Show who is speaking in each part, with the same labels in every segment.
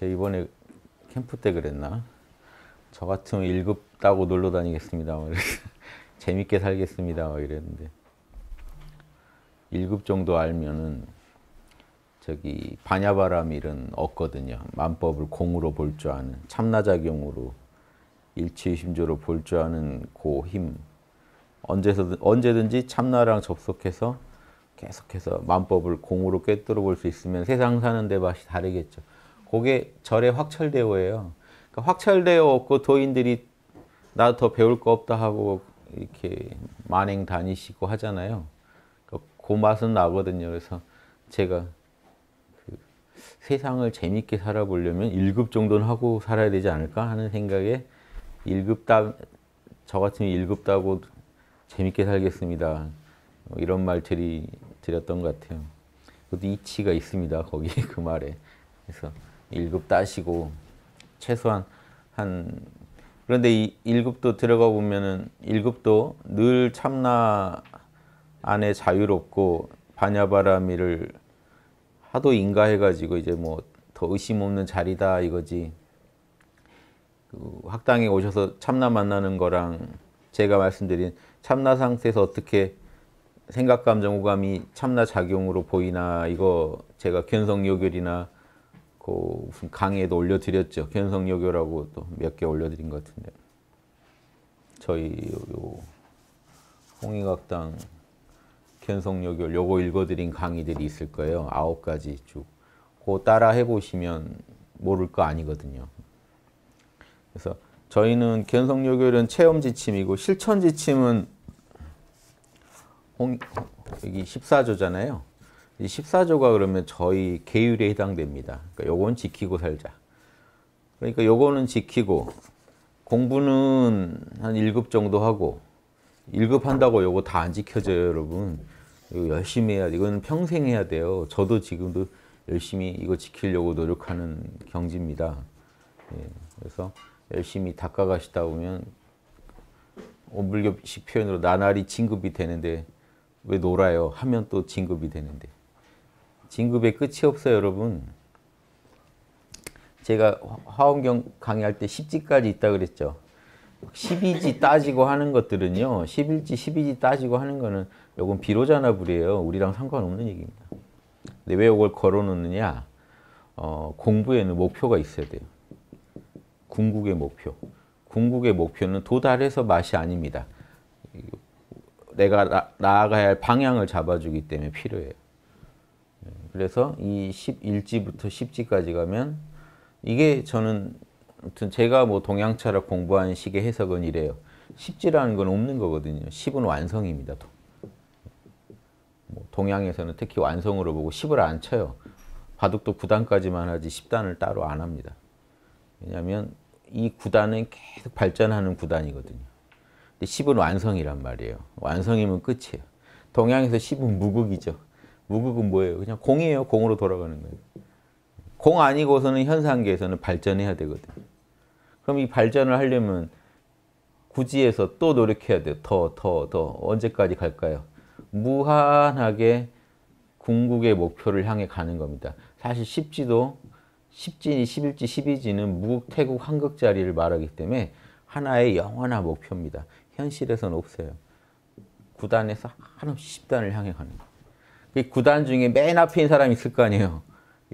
Speaker 1: 제 이번에 캠프 때 그랬나? 저 같으면 일급 따고 놀러 다니겠습니다. 재밌게 살겠습니다. 이랬는데 일급 정도 알면은 저기 반야바람일은 없거든요. 만법을 공으로 볼 줄 아는 참나작용으로 일치심조로 볼 줄 아는 그 힘. 언제서든 언제든지 참나랑 접속해서 계속해서 만법을 공으로 꿰뚫어 볼수 있으면 세상 사는 데 맛이 다르겠죠. 그게 절에 확철대오예요. 그러니까 확철대오 없고 도인들이 나 더 배울 거 없다 하고 이렇게 만행 다니시고 하잖아요. 그러니까 그 맛은 나거든요. 그래서 제가 그 세상을 재밌게 살아보려면 1급 정도는 하고 살아야 되지 않을까 하는 생각에 1급 따, 저 같으면 1급 따고 재밌게 살겠습니다. 뭐 이런 말 드리, 드렸던 것 같아요. 그것도 이치가 있습니다. 거기 그 말에. 그래서 1급 따시고 최소한 한 그런데 이 1급도 들어가 보면은 1급도 늘 참나 안에 자유롭고 반야바라미를 하도 인가해가지고 이제 뭐 더 의심 없는 자리다 이거지 그 학당에 오셔서 참나 만나는 거랑 제가 말씀드린 참나 상태에서 어떻게 생각, 감정, 오감이 참나 작용으로 보이나 이거 제가 견성 요결이나 또 뭐 무슨 강의에도 올려드렸죠. 견성여교라고 또 몇 개 올려드린 것 같은데 저희 요 홍익학당 견성여교 요거 읽어드린 강의들이 있을 거예요. 아홉 가지 쭉. 그 따라 해보시면 모를 거 아니거든요. 그래서 저희는 견성여교는 체험 지침이고 실천 지침은 홍, 여기 14조잖아요. 14조가 그러면 저희 계율에 해당됩니다. 그러니까 요건 지키고 살자. 그러니까 요거는 지키고 공부는 한 1급 정도 하고 1급 한다고 요거 다 안 지켜져요, 여러분. 이거 열심히 해야 돼. 이건 평생 해야 돼요. 저도 지금도 열심히 이거 지키려고 노력하는 경지입니다. 예, 그래서 열심히 닦아가시다 보면 오물교식 표현으로 나날이 진급이 되는데 왜 놀아요? 하면 또 진급이 되는데 진급의 끝이 없어요, 여러분. 제가 화원경 강의할 때 10지까지 있다 그랬죠. 12지 따지고 하는 것들은요. 11지, 12지 따지고 하는 거는 요건 비로자나불이에요. 우리랑 상관없는 얘기입니다. 근데 왜 이걸 걸어놓느냐? 어, 공부에는 목표가 있어야 돼요. 궁극의 목표. 궁극의 목표는 도달해서 맛이 아닙니다. 내가 나, 아가야할 방향을 잡아주기 때문에 필요해요. 그래서 이 11지부터 10지까지 가면 이게 저는 아무튼 제가 뭐동양차를 공부한 식의 해석은 이래요. 10지라는 건 없는 거거든요. 10은 완성입니다. 뭐 동양에서는 특히 완성으로 보고 10을 안 쳐요. 바둑도 9단까지만 하지 10단을 따로 안 합니다. 왜냐하면 이 9단은 계속 발전하는 9단이거든요. 근데 10은 완성이란 말이에요. 완성이면 끝이에요. 동양에서 10은 무극이죠. 무극은 뭐예요? 그냥 공이에요. 공으로 돌아가는 거예요. 공 아니고서는 현상계에서는 발전해야 되거든. 그럼 이 발전을 하려면 구지에서 또 노력해야 돼요. 더, 더, 더. 언제까지 갈까요? 무한하게 궁극의 목표를 향해 가는 겁니다. 사실 십지도 십진이 11지, 12지는 무국, 태국, 한극 자리를 말하기 때문에 하나의 영원한 목표입니다. 현실에서는 없어요. 구단에서 한없이 1단을 향해 가는 거예요. 구단 중에 맨 앞에 있는 사람이 있을 거 아니에요.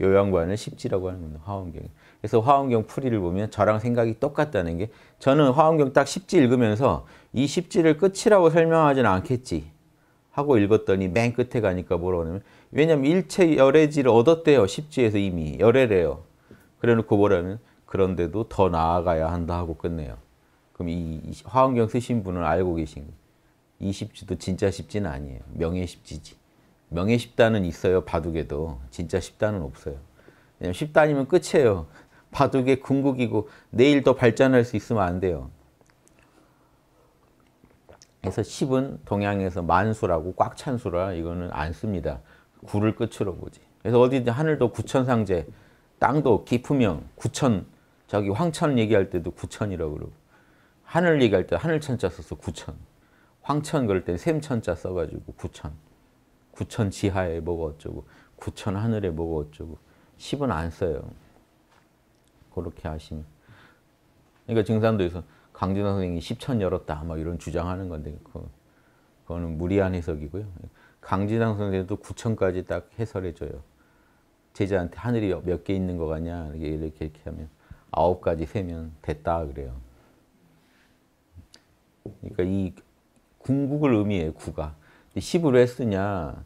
Speaker 1: 요 양반을 십지라고 하는 겁니다. 화엄경. 그래서 화엄경 풀이를 보면 저랑 생각이 똑같다는 게 저는 화엄경 딱 십지 읽으면서 이 십지를 끝이라고 설명하지는 않겠지 하고 읽었더니 맨 끝에 가니까 뭐라고 하냐면 왜냐면 일체 열애지를 얻었대요. 십지에서 이미 열애래요. 그래놓고 뭐라면 그런데도 더 나아가야 한다 하고 끝내요. 그럼 이 화엄경 쓰신 분은 알고 계신 거예요. 이 십지도 진짜 십지는 아니에요. 명예 십지지. 명예 10단은 있어요. 바둑에도. 진짜 10단은 없어요. 왜냐면 10단이면 끝이에요. 바둑의 궁극이고 내일 더 발전할 수 있으면 안 돼요. 그래서 10은 동양에서 만수라고 꽉찬 수라 이거는 안 씁니다. 구를 끝으로 보지. 그래서 어디든 하늘도 구천상제, 땅도 깊으면 구천, 저기 황천 얘기할 때도 구천이라고 그러고 하늘 얘기할 때 하늘천자 써서 구천, 황천 그럴 때 샘천자 써가지고 구천. 구천 지하에 뭐가 어쩌고 구천 하늘에 뭐가 어쩌고 10은 안 써요. 그렇게 하시면. 그러니까 증산도에서 강진원 선생이 1천 열었다 막 뭐 이런 주장하는 건데 그, 거는 무리한 해석이고요. 강진왕 선생도 9천까지 딱 해설해줘요. 제자한테 하늘이 몇 개 있는 거 같냐 이렇게 이렇게, 이렇게 하면 아홉 가지 세면 됐다 그래요. 그러니까 이 궁극을 의미해 구가. 10으로 했으냐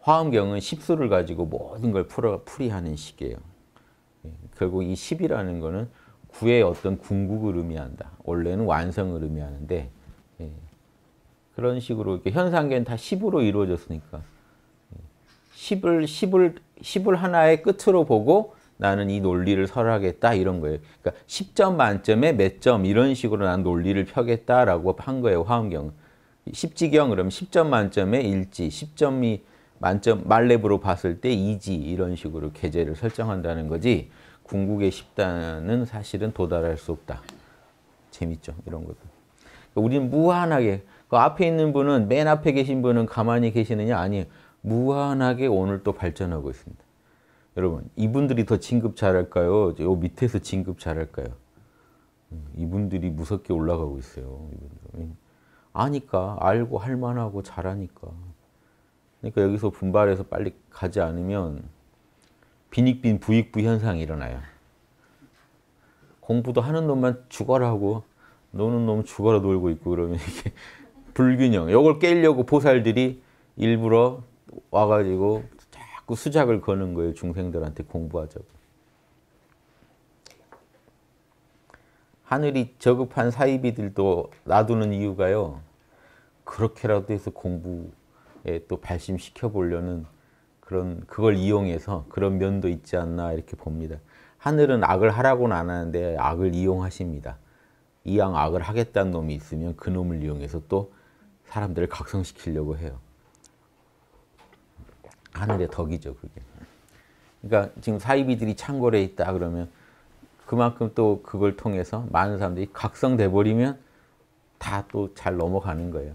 Speaker 1: 화엄경은 10수를 가지고 모든 걸 풀어, 풀이하는 식이에요. 예, 결국 이 10이라는 거는 구의 어떤 궁극을 의미한다. 원래는 완성을 의미하는데 예. 그런 식으로 이렇게 현상계는 다 10으로 이루어졌으니까 10을, 예, 10을, 10을 하나의 끝으로 보고 나는 이 논리를 설하겠다 이런 거예요. 그러니까 10점 만점에 몇점 이런 식으로 난 논리를 펴겠다라고 한 거예요. 화엄경은. 1 0지경 그럼 10점 만점에 1지, 10점이 만점 말렙으로 봤을 때 2지 이런 식으로 계제를 설정한다는 거지 궁극의 10단은 사실은 도달할 수 없다. 재밌죠? 이런 것도. 그러니까 우리는 무한하게 그 앞에 있는 분은 맨 앞에 계신 분은 가만히 계시느냐? 아니 무한하게 오늘 또 발전하고 있습니다. 여러분 이분들이 더 진급 잘할까요? 요 밑에서 진급 잘할까요? 음, 이분들이 무섭게 올라가고 있어요. 이분들. 아니까 알고 할만하고 잘하니까 그러니까 여기서 분발해서 빨리 가지 않으면 비익빈 부익부 현상이 일어나요. 공부도 하는 놈만 죽어라 하고 노는 놈 죽어라 놀고 있고 그러면 이게 불균형. 이걸 깨려고 보살들이 일부러 와가지고 자꾸 수작을 거는 거예요. 중생들한테 공부하자고. 하늘이 저급한 사이비들도 놔두는 이유가요. 그렇게라도 해서 공부에 또 발심시켜 보려는 그런 그걸 이용해서 그런 면도 있지 않나 이렇게 봅니다. 하늘은 악을 하라고는 안 하는데 악을 이용하십니다. 이왕 악을 하겠다는 놈이 있으면 그 놈을 이용해서 또 사람들을 각성시키려고 해요. 하늘의 덕이죠, 그게. 그러니까 지금 사이비들이 창궐에 있다 그러면 그만큼 또 그걸 통해서 많은 사람들이 각성돼 버리면 다 또 잘 넘어가는 거예요.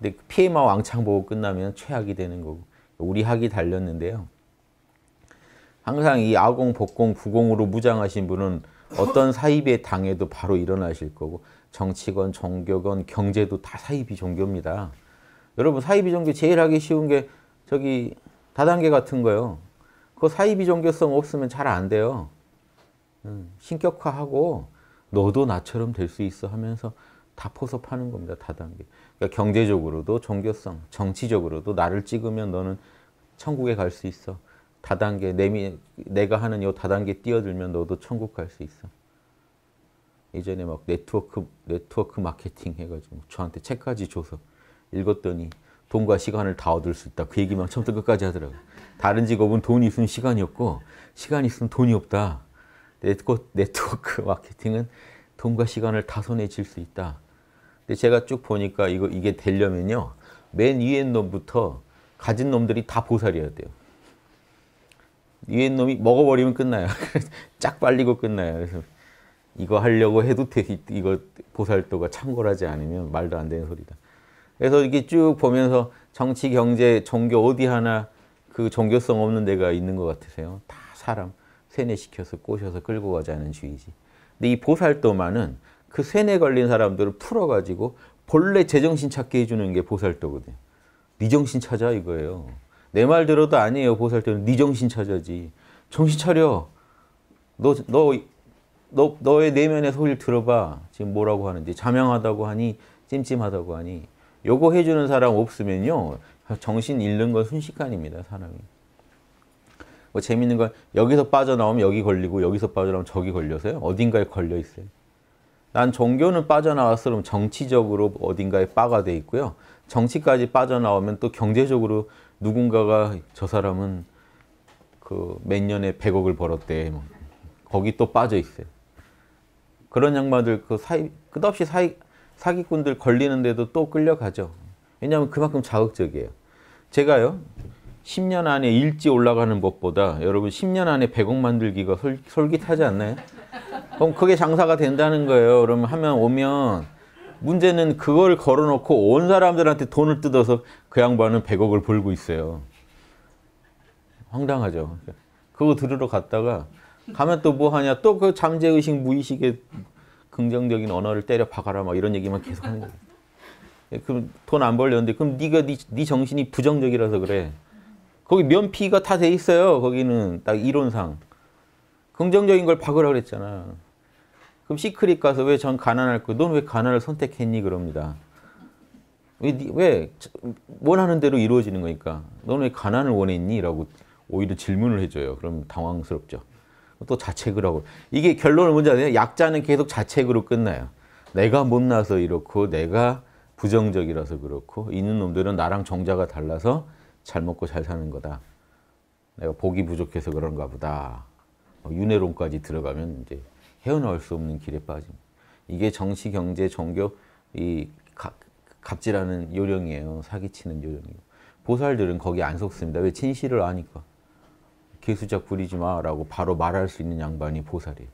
Speaker 1: 근데 피해마 왕창 보고 끝나면 최악이 되는 거고 우리 학이 달렸는데요. 항상 이 아공, 복공, 구공으로 무장하신 분은 어떤 사입에 당해도 바로 일어나실 거고 정치건, 종교건, 경제도 다 사입이 종교입니다. 여러분 사입이 종교 제일 하기 쉬운 게 저기 다단계 같은 거요. 그 사입이 종교성 없으면 잘 안 돼요. 음, 신격화하고 너도 나처럼 될 수 있어 하면서 다 포섭하는 겁니다. 다단계. 그러니까 경제적으로도 종교성, 정치적으로도 나를 찍으면 너는 천국에 갈 수 있어. 다단계, 내, 내가 하는 요 다단계 뛰어들면 너도 천국 갈 수 있어. 예전에 막 네트워크, 네트워크 마케팅 해가지고 저한테 책까지 줘서 읽었더니 돈과 시간을 다 얻을 수 있다. 그 얘기만 처음부터 끝까지 하더라고 다른 직업은 돈이 있으면 시간이 없고 시간이 있으면 돈이 없다. 네트워크, 네트워크 마케팅은 돈과 시간을 다 손에 쥘 수 있다. 근데 제가 쭉 보니까 이거 이게 되려면요. 맨 위에 놈부터 가진 놈들이 다 보살이어야 돼요. 위에 놈이 먹어버리면 끝나요. 짝 빨리고 끝나요. 그래서 이거 하려고 해도 되, 이거 보살도가 참고하지 않으면 말도 안 되는 소리다. 그래서 이게 쭉 보면서 정치, 경제, 종교 어디 하나 그 종교성 없는 데가 있는 것 같으세요. 다 사람. 세뇌시켜서 꼬셔서 끌고 가자는 주의지. 근데 이 보살도만은 그 세뇌 걸린 사람들을 풀어가지고 본래 제정신 찾게 해주는 게 보살도거든. 네 정신 찾아 이거예요. 내 말 들어도 아니에요. 보살도는 네 정신 찾아지. 정신 차려. 너, 너, 너, 너의 내면의 소리를 들어봐. 지금 뭐라고 하는지. 자명하다고 하니 찜찜하다고 하니. 요거 해주는 사람 없으면요. 정신 잃는 건 순식간입니다. 사람이. 뭐 재밌는 건 여기서 빠져나오면 여기 걸리고 여기서 빠져나오면 저기 걸려서요. 어딘가에 걸려 있어요. 난 종교는 빠져나왔어 그 정치적으로 어딘가에 빠가 돼 있고요. 정치까지 빠져나오면 또 경제적으로 누군가가 저 사람은 그 몇 년에 100억을 벌었대. 뭐. 거기 또 빠져 있어요. 그런 양반들 그 사이 끝없이 사이 사기꾼들 걸리는데도 또 끌려가죠. 왜냐하면 그만큼 자극적이에요. 제가요. 10년 안에 일찍 올라가는 법보다 여러분 10년 안에 100억 만들기가 솔, 깃하지 않나요? 그럼 그게 장사가 된다는 거예요. 그러면 하면 오면 문제는 그걸 걸어놓고 온 사람들한테 돈을 뜯어서 그 양반은 100억을 벌고 있어요. 황당하죠. 그거 들으러 갔다가 가면 또 뭐 하냐 또 그 잠재의식 무의식의 긍정적인 언어를 때려 박아라 막 이런 얘기만 계속 하는 거예요. 예, 그럼 돈 안 벌렸는데 그럼 네가 네, 네 정신이 부정적이라서 그래. 거기 면피가 다 돼 있어요. 거기는 딱 이론상. 긍정적인 걸 박으라 그랬잖아. 그럼 시크릿 가서 왜 전 가난할 거, 넌왜 가난을 선택했니? 그럽니다. 왜, 왜 원하는 대로 이루어지는 거니까. 넌 왜 가난을 원했니? 라고 오히려 질문을 해줘요. 그럼 당황스럽죠. 또 자책을 하고. 이게 결론은 뭔지 아세요? 약자는 계속 자책으로 끝나요. 내가 못나서 이렇고, 내가 부정적이라서 그렇고, 있는 놈들은 나랑 정자가 달라서 잘 먹고 잘 사는 거다. 내가 복이 부족해서 그런가 보다. 뭐 윤회론까지 들어가면 이제 헤어나올 수 없는 길에 빠집 이게 정치, 경제, 종교 이 갑, 질하는 요령이에요. 사기치는 요령이고. 보살들은 거기 안 속습니다. 왜? 진실을 아니까. 개수작 부리지 마라고 바로 말할 수 있는 양반이 보살이에요.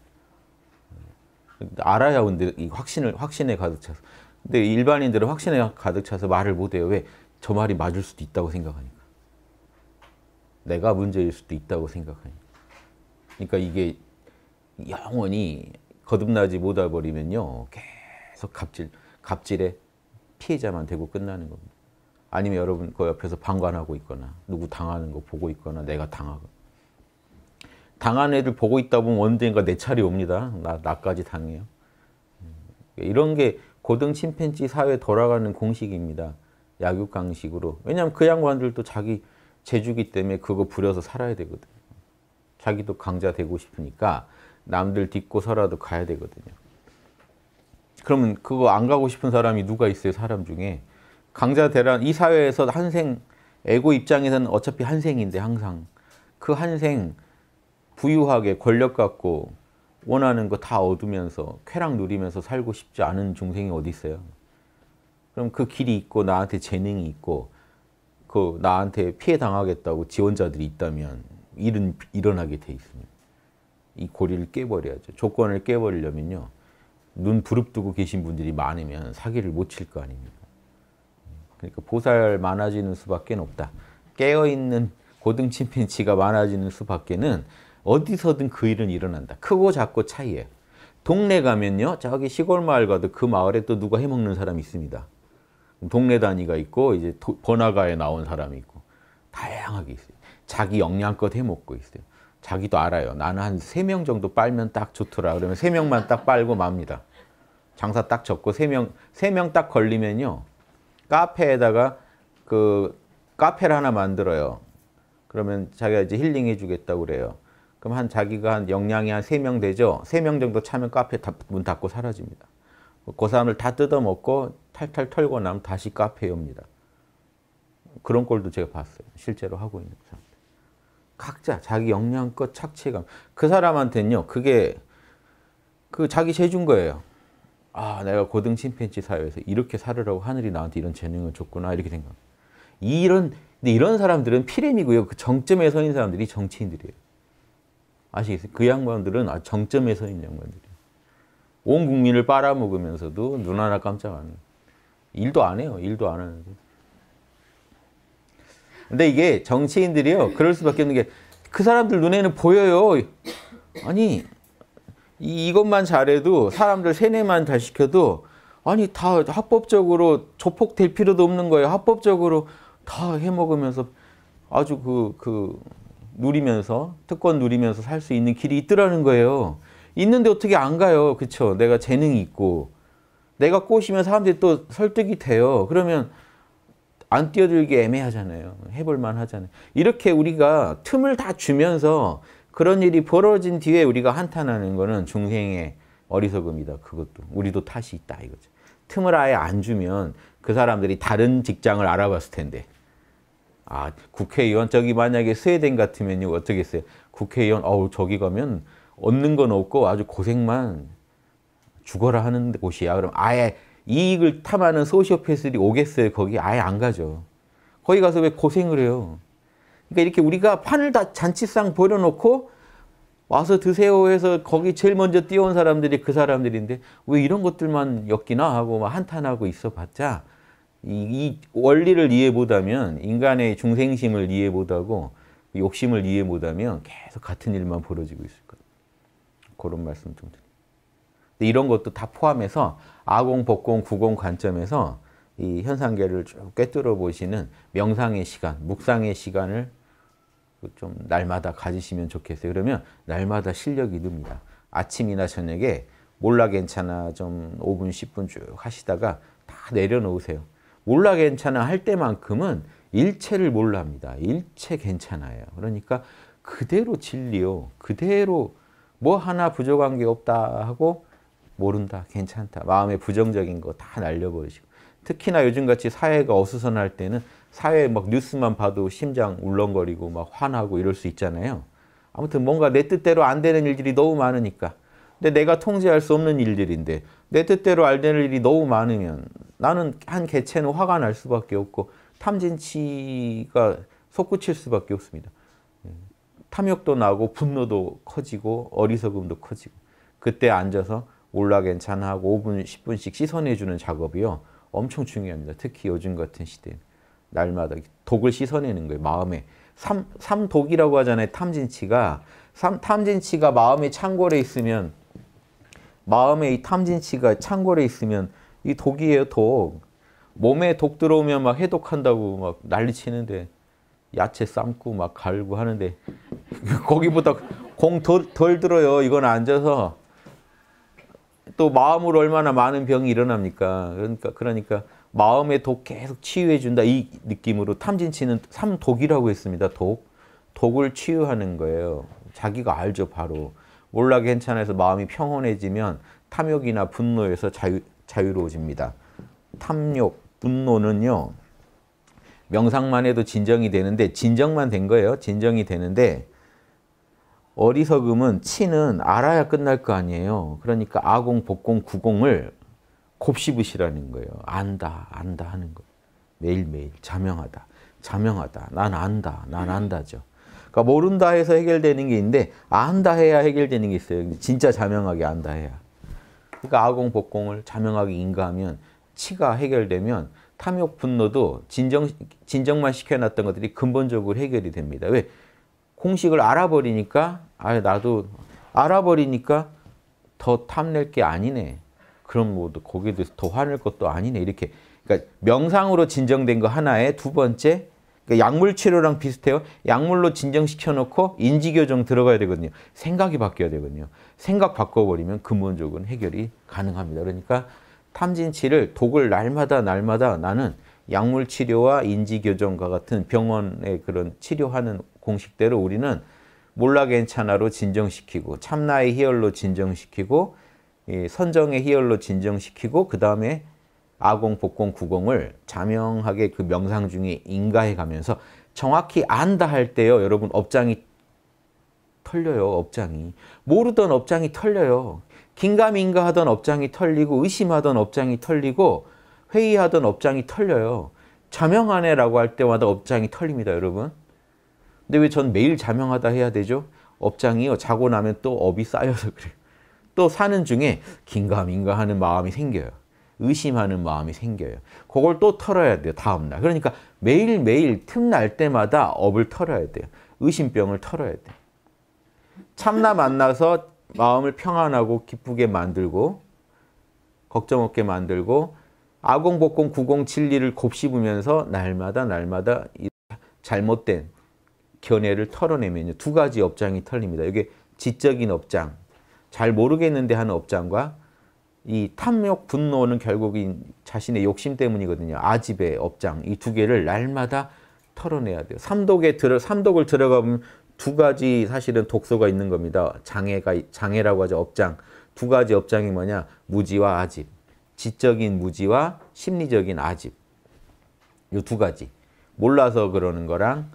Speaker 1: 알아야 근데 이 확신을, 확신에 가득 차서. 근데 일반인들은 확신에 가득 차서 말을 못해요. 왜? 저 말이 맞을 수도 있다고 생각하니까. 내가 문제일 수도 있다고 생각합니 그러니까 이게 영원히 거듭나지 못하 버리면요. 계속 갑질, 갑질에 피해자만 되고 끝나는 겁니다. 아니면 여러분 그 옆에서 방관하고 있거나 누구 당하는 거 보고 있거나 내가 당하고 당한 애들 보고 있다 보면 언젠가 내 차례 옵니다. 나, 나까지 당해요. 음, 이런 게 고등 침팬지 사회 돌아가는 공식입니다. 약육강식으로. 왜냐하면 그 양반들도 자기 재주기 때문에 그거 부려서 살아야 되거든요. 자기도 강자 되고 싶으니까 남들 딛고서라도 가야 되거든요. 그러면 그거 안 가고 싶은 사람이 누가 있어요, 사람 중에? 강자 대란, 이 사회에서 한생, 에고 입장에서는 어차피 한생인데, 항상. 그 한생, 부유하게 권력 갖고 원하는 거 다 얻으면서 쾌락 누리면서 살고 싶지 않은 중생이 어디 있어요? 그럼 그 길이 있고 나한테 재능이 있고 그 나한테 피해 당하겠다고 지원자들이 있다면 일은 일어나게 돼 있습니다. 이 고리를 깨버려야죠. 조건을 깨버리려면요. 눈 부릅뜨고 계신 분들이 많으면 사기를 못 칠 거 아닙니까? 그러니까 보살 많아지는 수밖에 없다. 깨어있는 고등 침팬지가 많아지는 수밖에는 어디서든 그 일은 일어난다. 크고 작고 차이에 동네 가면요. 저기 시골 마을 가도 그 마을에 또 누가 해먹는 사람이 있습니다. 동네 단위가 있고 이제 번화가에 나온 사람이 있고 다양하게 있어요. 자기 역량껏 해먹고 있어요. 자기도 알아요. 나는 한 세 명 정도 빨면 딱 좋더라. 그러면 세명만딱 빨고 맙니다. 장사 딱 적고 세명세 명 딱 걸리면요. 카페에다가 그 카페를 하나 만들어요. 그러면 자기가 이제 힐링해 주겠다고 그래요. 그럼 한 자기가 한 역량이 한 세 명 되죠. 세 명 정도 차면 카페 문 닫고 사라집니다. 그 사람을 다 뜯어먹고 탈탈 털고 나면 다시 카페에 옵니다. 그런 꼴도 제가 봤어요. 실제로 하고 있는 사람 각자 자기 역량껏 착취감. 그 사람한테는요, 그게 그 자기 재준 거예요. 아, 내가 고등 침팬지 사회에서 이렇게 살으라고 하늘이 나한테 이런 재능을 줬구나 이렇게 생각. 이런 근데 이런 사람들은 피렘이고요. 그 정점에 서 있는 사람들이 정치인들이에요. 아시겠어요? 그 양반들은 아, 정점에 서 있는 양반들이에요. 온 국민을 빨아먹으면서도 눈 하나 깜짝 안 해요. 일도 안 해요. 일도 안 하는데. 근데 이게 정치인들이요. 그럴 수밖에 없는 게 그 사람들 눈에는 보여요. 아니 이, 이것만 잘해도 사람들 세뇌만 다 시켜도 아니 다 합법적으로 조폭될 필요도 없는 거예요. 합법적으로 다 해먹으면서 아주 그, 그 누리면서 특권 누리면서 살 수 있는 길이 있더라는 거예요. 있는데 어떻게 안 가요. 그쵸? 내가 재능이 있고 내가 꼬시면 사람들이 또 설득이 돼요. 그러면 안 뛰어들기 애매하잖아요. 해볼만 하잖아요. 이렇게 우리가 틈을 다 주면서 그런 일이 벌어진 뒤에 우리가 한탄하는 거는 중생의 어리석음이다. 그것도. 우리도 탓이 있다 이거죠. 틈을 아예 안 주면 그 사람들이 다른 직장을 알아봤을 텐데. 아 국회의원 저기 만약에 스웨덴 같으면 어떻겠어요? 국회의원 어우 저기 가면 얻는 건 없고 아주 고생만 죽어라 하는 곳이야. 그럼 아예 이익을 탐하는 소시오패스들이 오겠어요. 거기 아예 안 가죠. 거기 가서 왜 고생을 해요. 그러니까 이렇게 우리가 판을 다 잔치상 버려놓고 와서 드세요 해서 거기 제일 먼저 뛰어온 사람들이 그 사람들인데 왜 이런 것들만 엮이나 하고 막 한탄하고 있어봤자 이, 이 원리를 이해 못하면 인간의 중생심을 이해 못하고 욕심을 이해 못하면 계속 같은 일만 벌어지고 있을 거예요. 그런 말씀 좀 드립니다. 네, 이런 것도 다 포함해서 아공, 복공, 구공 관점에서 이 현상계를 쭉 꿰뚫어 보시는 명상의 시간, 묵상의 시간을 그 좀 날마다 가지시면 좋겠어요. 그러면 날마다 실력이 늡니다. 아침이나 저녁에 몰라 괜찮아 좀 5분, 10분 쭉 하시다가 다 내려놓으세요. 몰라 괜찮아 할 때만큼은 일체를 몰라합니다. 일체 괜찮아요. 그러니까 그대로 진리요. 그대로 뭐 하나 부족한 게 없다 하고 모른다, 괜찮다, 마음의 부정적인 거 다 날려버리시고 특히나 요즘같이 사회가 어수선할 때는 사회 막 뉴스만 봐도 심장 울렁거리고 막 화나고 이럴 수 있잖아요. 아무튼 뭔가 내 뜻대로 안 되는 일들이 너무 많으니까 근데 내가 통제할 수 없는 일들인데 내 뜻대로 안 되는 일이 너무 많으면 나는 한 개체는 화가 날 수밖에 없고 탐진치가 솟구칠 수밖에 없습니다. 예. 탐욕도 나고 분노도 커지고 어리석음도 커지고 그때 앉아서 올라괜찮 하고 5분, 10분씩 씻어내주는 작업이요. 엄청 중요합니다. 특히 요즘 같은 시대 날마다 독을 씻어내는 거예요. 마음에. 삼, 삼독이라고 하잖아요. 탐진치가. 삼, 탐진치가 마음의 창골에 있으면 마음에 이 탐진치가 창골에 있으면 이 독이에요. 독. 몸에 독 들어오면 막 해독한다고 막 난리 치는데 야채 삶고 막 갈고 하는데 거기보다 공 덜 들어요. 이건 앉아서 또 마음으로 얼마나 많은 병이 일어납니까? 그러니까 그러니까 마음의 독 계속 치유해 준다 이 느낌으로 탐진치는 삼독이라고 했습니다. 독. 독을 치유하는 거예요. 자기가 알죠, 바로. 몰라 괜찮아서 마음이 평온해지면 탐욕이나 분노에서 자유, 자유로워집니다. 탐욕, 분노는요. 명상만 해도 진정이 되는데 진정만 된 거예요. 진정이 되는데 어리석음은 치는 알아야 끝날 거 아니에요. 그러니까 아공, 복공, 구공을 곱씹으시라는 거예요. 안다, 안다 하는 거 매일매일 자명하다, 자명하다, 난 안다, 난 안다죠. 그러니까 모른다 해서 해결되는 게 있는데 안다 해야 해결되는 게 있어요. 진짜 자명하게 안다 해야. 그러니까 아공, 복공을 자명하게 인가하면 치가 해결되면 탐욕, 분노도 진정, 진정만 시켜놨던 것들이 근본적으로 해결이 됩니다. 왜? 공식을 알아버리니까 아 나도 알아버리니까 더 탐낼 게 아니네. 그럼 뭐 거기에 대해서 더 화낼 것도 아니네. 이렇게 그러니까 명상으로 진정된 거 하나에 두 번째 그러니까 약물 치료랑 비슷해요. 약물로 진정시켜 놓고 인지 교정 들어가야 되거든요. 생각이 바뀌어야 되거든요. 생각 바꿔버리면 근본적인 해결이 가능합니다. 그러니까 탐진치를 독을 날마다 날마다 나는 약물 치료와 인지 교정과 같은 병원의 그런 치료하는 공식대로 우리는 몰라 괜찮아로 진정시키고 참나의 희열로 진정시키고 선정의 희열로 진정시키고 그 다음에 아공, 복공, 구공을 자명하게 그 명상 중에 인가해 가면서 정확히 안다 할 때요. 여러분 업장이 털려요. 업장이. 모르던 업장이 털려요. 긴가민가 하던 업장이 털리고 의심하던 업장이 털리고 회의하던 업장이 털려요. 자명하네라고 할 때마다 업장이 털립니다. 여러분. 근데 왜 전 매일 자명하다 해야 되죠? 업장이요. 자고 나면 또 업이 쌓여서 그래요. 또 사는 중에 긴가민가 하는 마음이 생겨요. 의심하는 마음이 생겨요. 그걸 또 털어야 돼요. 다음날. 그러니까 매일매일 틈날 때마다 업을 털어야 돼요. 의심병을 털어야 돼요. 참나 만나서 마음을 평안하고 기쁘게 만들고 걱정 없게 만들고 아공복공 구공칠리를 곱씹으면서 날마다 날마다 잘못된 견해를 털어내면두 가지 업장이 털립니다. 이게 지적인 업장, 잘 모르겠는데 하는 업장과 이 탐욕, 분노는 결국인 자신의 욕심 때문이거든요. 아집의 업장, 이 두 개를 날마다 털어내야 돼요. 삼독에 들어, 삼독을 들어가면 두 가지 사실은 독소가 있는 겁니다. 장애가, 장애라고 하죠. 업장. 두 가지 업장이 뭐냐? 무지와 아집. 지적인 무지와 심리적인 아집. 이 두 가지. 몰라서 그러는 거랑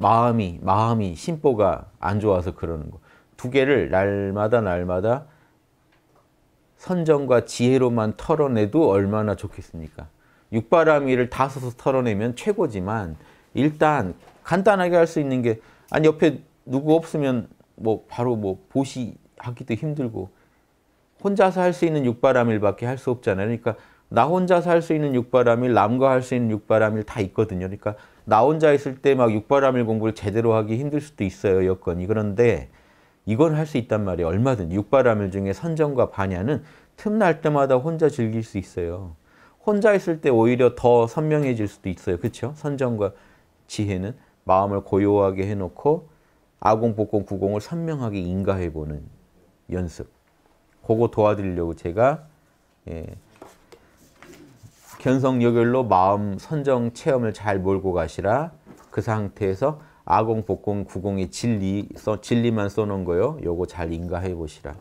Speaker 1: 마음이 마음이 심보가 안 좋아서 그러는 거. 두 개를 날마다 날마다 선정과 지혜로만 털어내도 얼마나 좋겠습니까? 육바람이를 다 써서 털어내면 최고지만 일단 간단하게 할 수 있는 게 아니 옆에 누구 없으면 뭐 바로 뭐 보시 하기도 힘들고 혼자서 할 수 있는 육바람일밖에 할 수 없잖아요. 그러니까 나 혼자서 할 수 있는 육바람일, 남과 할 수 있는 육바람일 다 있거든요. 그러니까 나 혼자 있을 때 막육바람밀 공부를 제대로 하기 힘들 수도 있어요, 여건이. 그런데 이걸 할 수 있단 말이에요. 얼마든 육바라밀 중에 선정과 반야는 틈날 때마다 혼자 즐길 수 있어요. 혼자 있을 때 오히려 더 선명해질 수도 있어요. 그렇죠? 선정과 지혜는 마음을 고요하게 해놓고 아공, 복공, 구공을 선명하게 인가해보는 연습. 그거 도와드리려고 제가 예, 견성여결로 마음 선정 체험을 잘 몰고 가시라. 그 상태에서 아공, 복공, 구공의 진리, 써, 진리만 써놓은 거요. 요거 잘 인가해 보시라.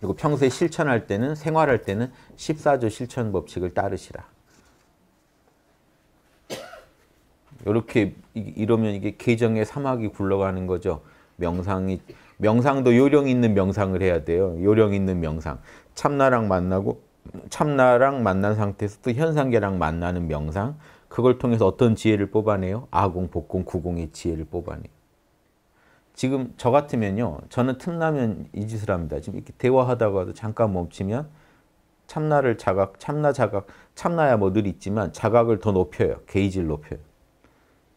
Speaker 1: 그리고 평소에 실천할 때는, 생활할 때는 14조 실천 법칙을 따르시라. 이렇게 이러면 이게 계정의 사막이 굴러가는 거죠. 명상이 명상도 요령 있는 명상을 해야 돼요. 요령 있는 명상. 참나랑 만나고 참나랑 만난 상태에서 또 현상계랑 만나는 명상 그걸 통해서 어떤 지혜를 뽑아내요? 아공, 복공, 구공의 지혜를 뽑아내요. 지금 저 같으면요. 저는 틈나면 이 짓을 합니다. 지금 이렇게 대화하다가도 잠깐 멈추면 참나를 자각, 참나 자각, 참나야 뭐 늘 있지만 자각을 더 높여요. 게이지를 높여요.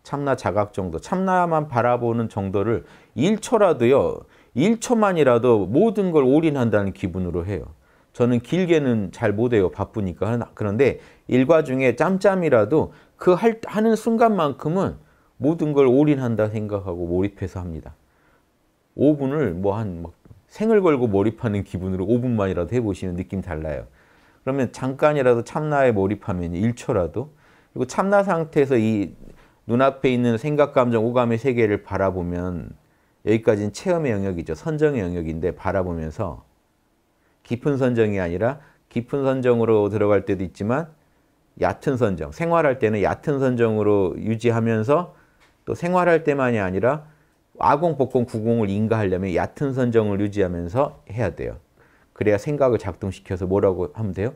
Speaker 1: 참나 자각 정도, 참나만 바라보는 정도를 1초라도요. 1초만이라도 모든 걸 올인한다는 기분으로 해요. 저는 길게는 잘 못해요. 바쁘니까. 그런데 일과 중에 짬짬이라도 그 할, 하는 순간만큼은 모든 걸 올인한다 생각하고 몰입해서 합니다. 5분을 뭐 한 생을 걸고 몰입하는 기분으로 5분만이라도 해보시면 느낌 달라요. 그러면 잠깐이라도 참나에 몰입하면 1초라도 그리고 참나 상태에서 이 눈앞에 있는 생각, 감정, 오감의 세계를 바라보면 여기까지는 체험의 영역이죠. 선정의 영역인데 바라보면서 깊은 선정이 아니라 깊은 선정으로 들어갈 때도 있지만 얕은 선정, 생활할 때는 얕은 선정으로 유지하면서 또 생활할 때만이 아니라 아공, 복공, 구공을 인가하려면 얕은 선정을 유지하면서 해야 돼요. 그래야 생각을 작동시켜서 뭐라고 하면 돼요?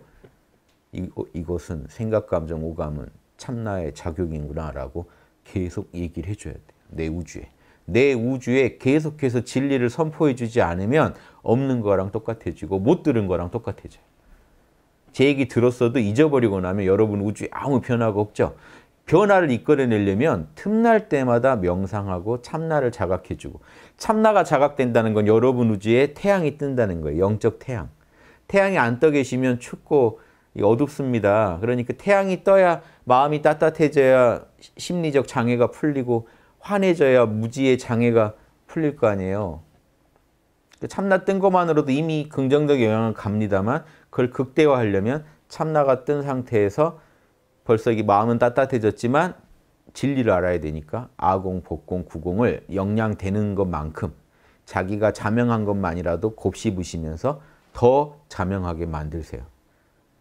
Speaker 1: 이, 이것은 생각, 감정, 오감은 참나의 작용이구나 라고 계속 얘기를 해줘야 돼요. 내 우주에. 내 우주에 계속해서 진리를 선포해 주지 않으면 없는 거랑 똑같아지고 못 들은 거랑 똑같아져요. 제 얘기 들었어도 잊어버리고 나면 여러분 우주에 아무 변화가 없죠. 변화를 이끌어내려면 틈날 때마다 명상하고 참나를 자각해주고 참나가 자각된다는 건 여러분 우주에 태양이 뜬다는 거예요. 영적 태양. 태양이 안 떠 계시면 춥고 어둡습니다. 그러니까 태양이 떠야 마음이 따뜻해져야 심리적 장애가 풀리고 환해져야 무지의 장애가 풀릴 거 아니에요. 참나 뜬 것만으로도 이미 긍정적 영향을 갑니다만 그걸 극대화하려면 참나가 뜬 상태에서 벌써 이 마음은 따뜻해졌지만 진리를 알아야 되니까 아공, 복공, 구공을 영양되는 것만큼 자기가 자명한 것만이라도 곱씹으시면서 더 자명하게 만들세요.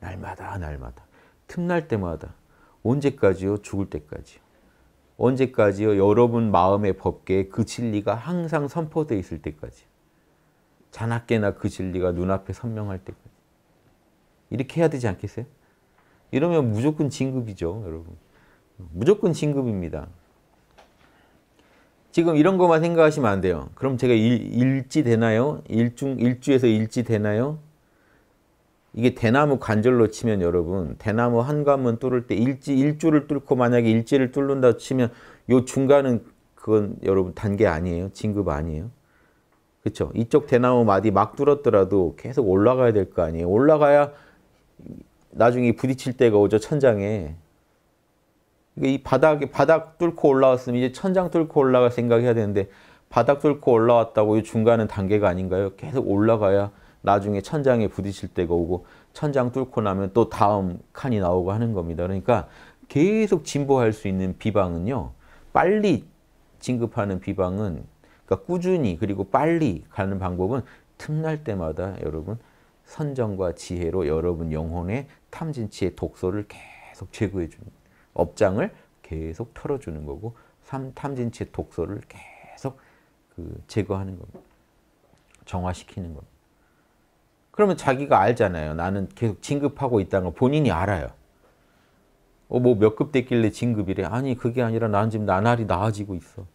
Speaker 1: 날마다 날마다 틈날 때마다 언제까지요? 죽을 때까지요. 언제까지요? 여러분 마음의 법계에 그 진리가 항상 선포되어 있을 때까지. 자나깨나 그 진리가 눈앞에 선명할 때까지. 이렇게 해야 되지 않겠어요? 이러면 무조건 진급이죠, 여러분. 무조건 진급입니다. 지금 이런 것만 생각하시면 안 돼요. 그럼 제가 일, 지 되나요? 일중, 일주에서 일지 되나요? 이게 대나무 관절로 치면 여러분 대나무 한 가문 뚫을 때 일지, 일주를 뚫고 만약에 일지를 뚫는다 치면 요 중간은 그건 여러분 단계 아니에요. 진급 아니에요. 그렇죠. 이쪽 대나무 마디 막 뚫었더라도 계속 올라가야 될 거 아니에요. 올라가야 나중에 부딪힐 때가 오죠. 천장에. 그러니까 이바닥 바닥 뚫고 올라왔으면 이제 천장 뚫고 올라갈 생각해야 되는데 바닥 뚫고 올라왔다고 이 중간은 단계가 아닌가요? 계속 올라가야 나중에 천장에 부딪힐 때가 오고 천장 뚫고 나면 또 다음 칸이 나오고 하는 겁니다. 그러니까 계속 진보할 수 있는 비방은요. 빨리 진급하는 비방은 그러니까 꾸준히 그리고 빨리 가는 방법은 틈날 때마다 여러분 선정과 지혜로 여러분 영혼의 탐진치의 독소를 계속 제거해 주는 업장을 계속 털어주는 거고 탐진치의 독소를 계속 그 제거하는 겁니다. 정화시키는 겁니다. 그러면 자기가 알잖아요. 나는 계속 진급하고 있다는 걸 본인이 알아요. 어, 뭐 몇 급 됐길래 진급이래. 아니 그게 아니라 나는 지금 나날이 나아지고 있어.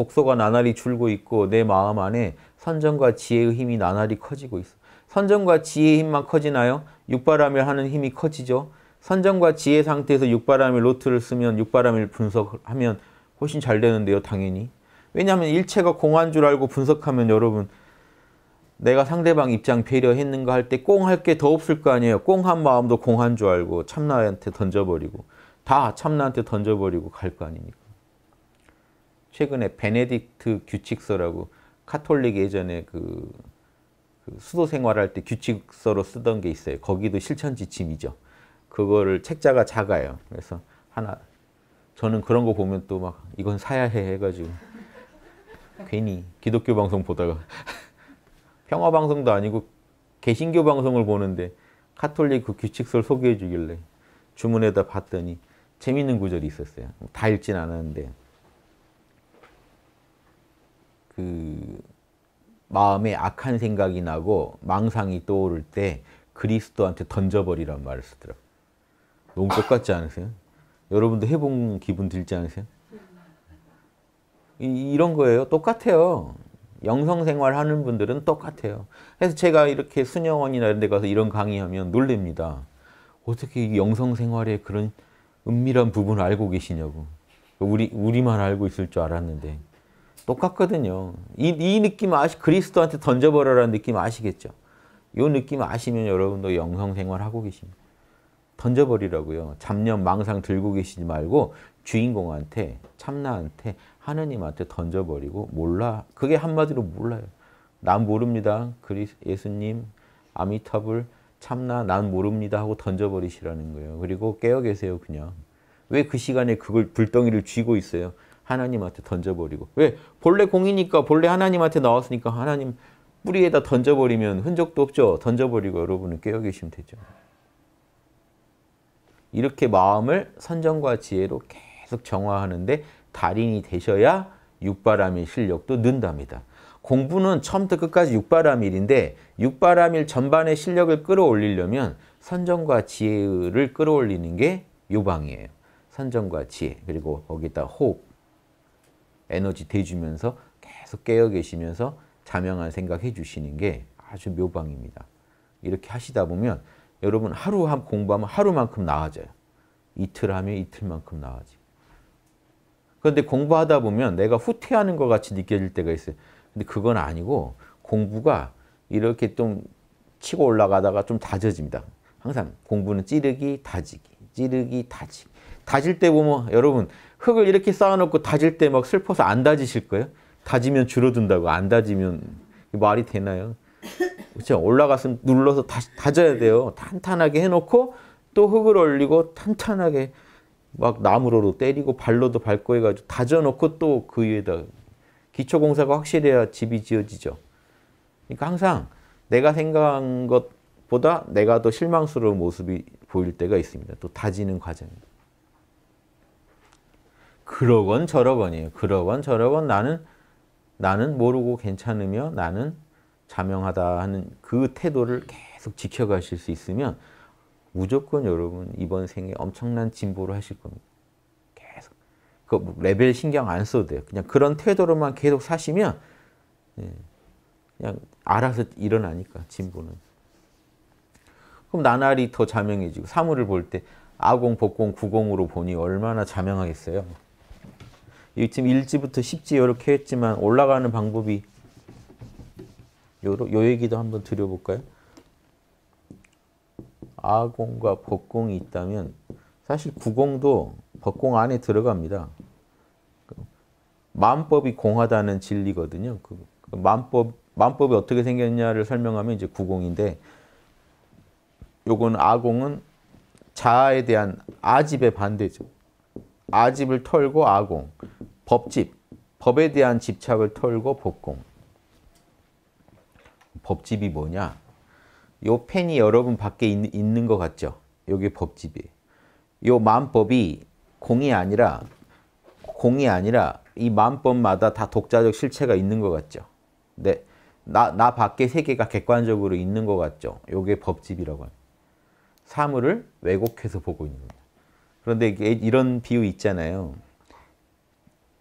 Speaker 1: 독소가 나날이 줄고 있고 내 마음 안에 선정과 지혜의 힘이 나날이 커지고 있어. 선정과 지혜의 힘만 커지나요? 육바람을 하는 힘이 커지죠. 선정과 지혜 상태에서 육바람일 노트를 쓰면 육바람일 분석하면 훨씬 잘 되는데요, 당연히. 왜냐하면 일체가 공한 줄 알고 분석하면 여러분 내가 상대방 입장 배려했는가 할 때꽁할게 더 없을 거 아니에요. 꽁한 마음도 공한 줄 알고 참나한테 던져버리고 다 참나한테 던져버리고 갈 거 아닙니까? 최근에 베네딕트 규칙서라고 카톨릭 예전에 그, 그 수도 생활할 때 규칙서로 쓰던 게 있어요. 거기도 실천 지침이죠. 그거를 책자가 작아요. 그래서 하나 저는 그런 거 보면 또 막 이건 사야 해 해가지고 괜히 기독교 방송 보다가 평화 방송도 아니고 개신교 방송을 보는데 카톨릭 그 규칙서를 소개해 주길래 주문에다 봤더니 재밌는 구절이 있었어요. 다 읽진 않았는데 그 마음에 악한 생각이 나고 망상이 떠오를 때 그리스도한테 던져버리란 말을 쓰더라고 너무 똑같지 않으세요? 여러분도 해본 기분 들지 않으세요? 이, 이런 거예요. 똑같아요. 영성생활 하는 분들은 똑같아요. 그래서 제가 이렇게 수녀원이나 이런 데 가서 이런 강의하면 놀랍니다. 어떻게 영성생활에 그런 은밀한 부분을 알고 계시냐고. 우리, 우리만 알고 있을 줄 알았는데. 똑같거든요. 이, 이 느낌 아시, 그리스도한테 던져버려라는 느낌 아시겠죠? 요 느낌 아시면 여러분도 영성생활 하고 계십니다. 던져버리라고요. 잡념, 망상 들고 계시지 말고 주인공한테, 참나한테, 하느님한테 던져버리고 몰라. 그게 한마디로 몰라요. 난 모릅니다. 그리 예수님, 아미타불, 참나, 난 모릅니다 하고 던져버리시라는 거예요. 그리고 깨어 계세요, 그냥. 왜 그 시간에 그걸 불덩이를 쥐고 있어요? 하나님한테 던져버리고 왜? 본래 공이니까 본래 하나님한테 나왔으니까 하나님 뿌리에다 던져버리면 흔적도 없죠. 던져버리고 여러분은 깨어계시면 되죠. 이렇게 마음을 선정과 지혜로 계속 정화하는데 달인이 되셔야 육바람의 실력도 는답니다. 공부는 처음부터 끝까지 육바람일인데 육바람일 전반의 실력을 끌어올리려면 선정과 지혜를 끌어올리는 게 요방이에요. 선정과 지혜 그리고 거기다 호흡 에너지 대주면서 계속 깨어 계시면서 자명한 생각해 주시는 게 아주 묘방입니다. 이렇게 하시다 보면 여러분 하루 공부하면 하루만큼 나아져요. 이틀 하면 이틀만큼 나아지 그런데 공부하다 보면 내가 후퇴하는 것 같이 느껴질 때가 있어요. 근데 그건 아니고 공부가 이렇게 좀 치고 올라가다가 좀 다져집니다. 항상 공부는 찌르기, 다지기, 찌르기, 다지기. 다질 때 보면 여러분 흙을 이렇게 쌓아놓고 다질 때 막 슬퍼서 안 다지실 거예요? 다지면 줄어든다고 안 다지면 말이 되나요? 그렇죠. 올라가서 눌러서 다, 다져야 돼요. 탄탄하게 해놓고 또 흙을 올리고 탄탄하게 막 나무로도 때리고 발로도 밟고 해가지고 다져놓고 또 그 위에다 기초공사가 확실해야 집이 지어지죠. 그러니까 항상 내가 생각한 것보다 내가 더 실망스러운 모습이 보일 때가 있습니다. 또 다지는 과정. 그러건 저러건이에요. 그러건 저러건 나는 나는 모르고 괜찮으며 나는 자명하다 하는 그 태도를 계속 지켜가실 수 있으면 무조건 여러분 이번 생에 엄청난 진보를 하실 겁니다. 계속. 그 레벨 신경 안 써도 돼요. 그냥 그런 태도로만 계속 사시면 예, 그냥 알아서 일어나니까 진보는. 그럼 나날이 더 자명해지고 사물을 볼 때 아공, 복공, 구공으로 보니 얼마나 자명하겠어요. 지금 1지부터 10지 이렇게 했지만 올라가는 방법이 요요 얘기도 한번 드려볼까요? 아공과 법공이 있다면 사실 구공도 법공 안에 들어갑니다. 만법이 공하다는 진리거든요. 그 만법 그 만법이 어떻게 생겼냐를 설명하면 이제 구공인데 요건 아공은 자아에 대한 아집의 반대죠. 아집을 털고 아공. 법집, 법에 대한 집착을 털고 복공 법집이 뭐냐? 요 펜이 여러분 밖에 있, 있는 것 같죠? 여기 법집이. 요 만법이 공이 아니라 공이 아니라 이 만법마다 다 독자적 실체가 있는 것 같죠? 네. 나, 나 밖에 세계가 객관적으로 있는 것 같죠? 요게 법집이라고 합니다. 사물을 왜곡해서 보고 있는 겁니다. 그런데 이런 비유 있잖아요.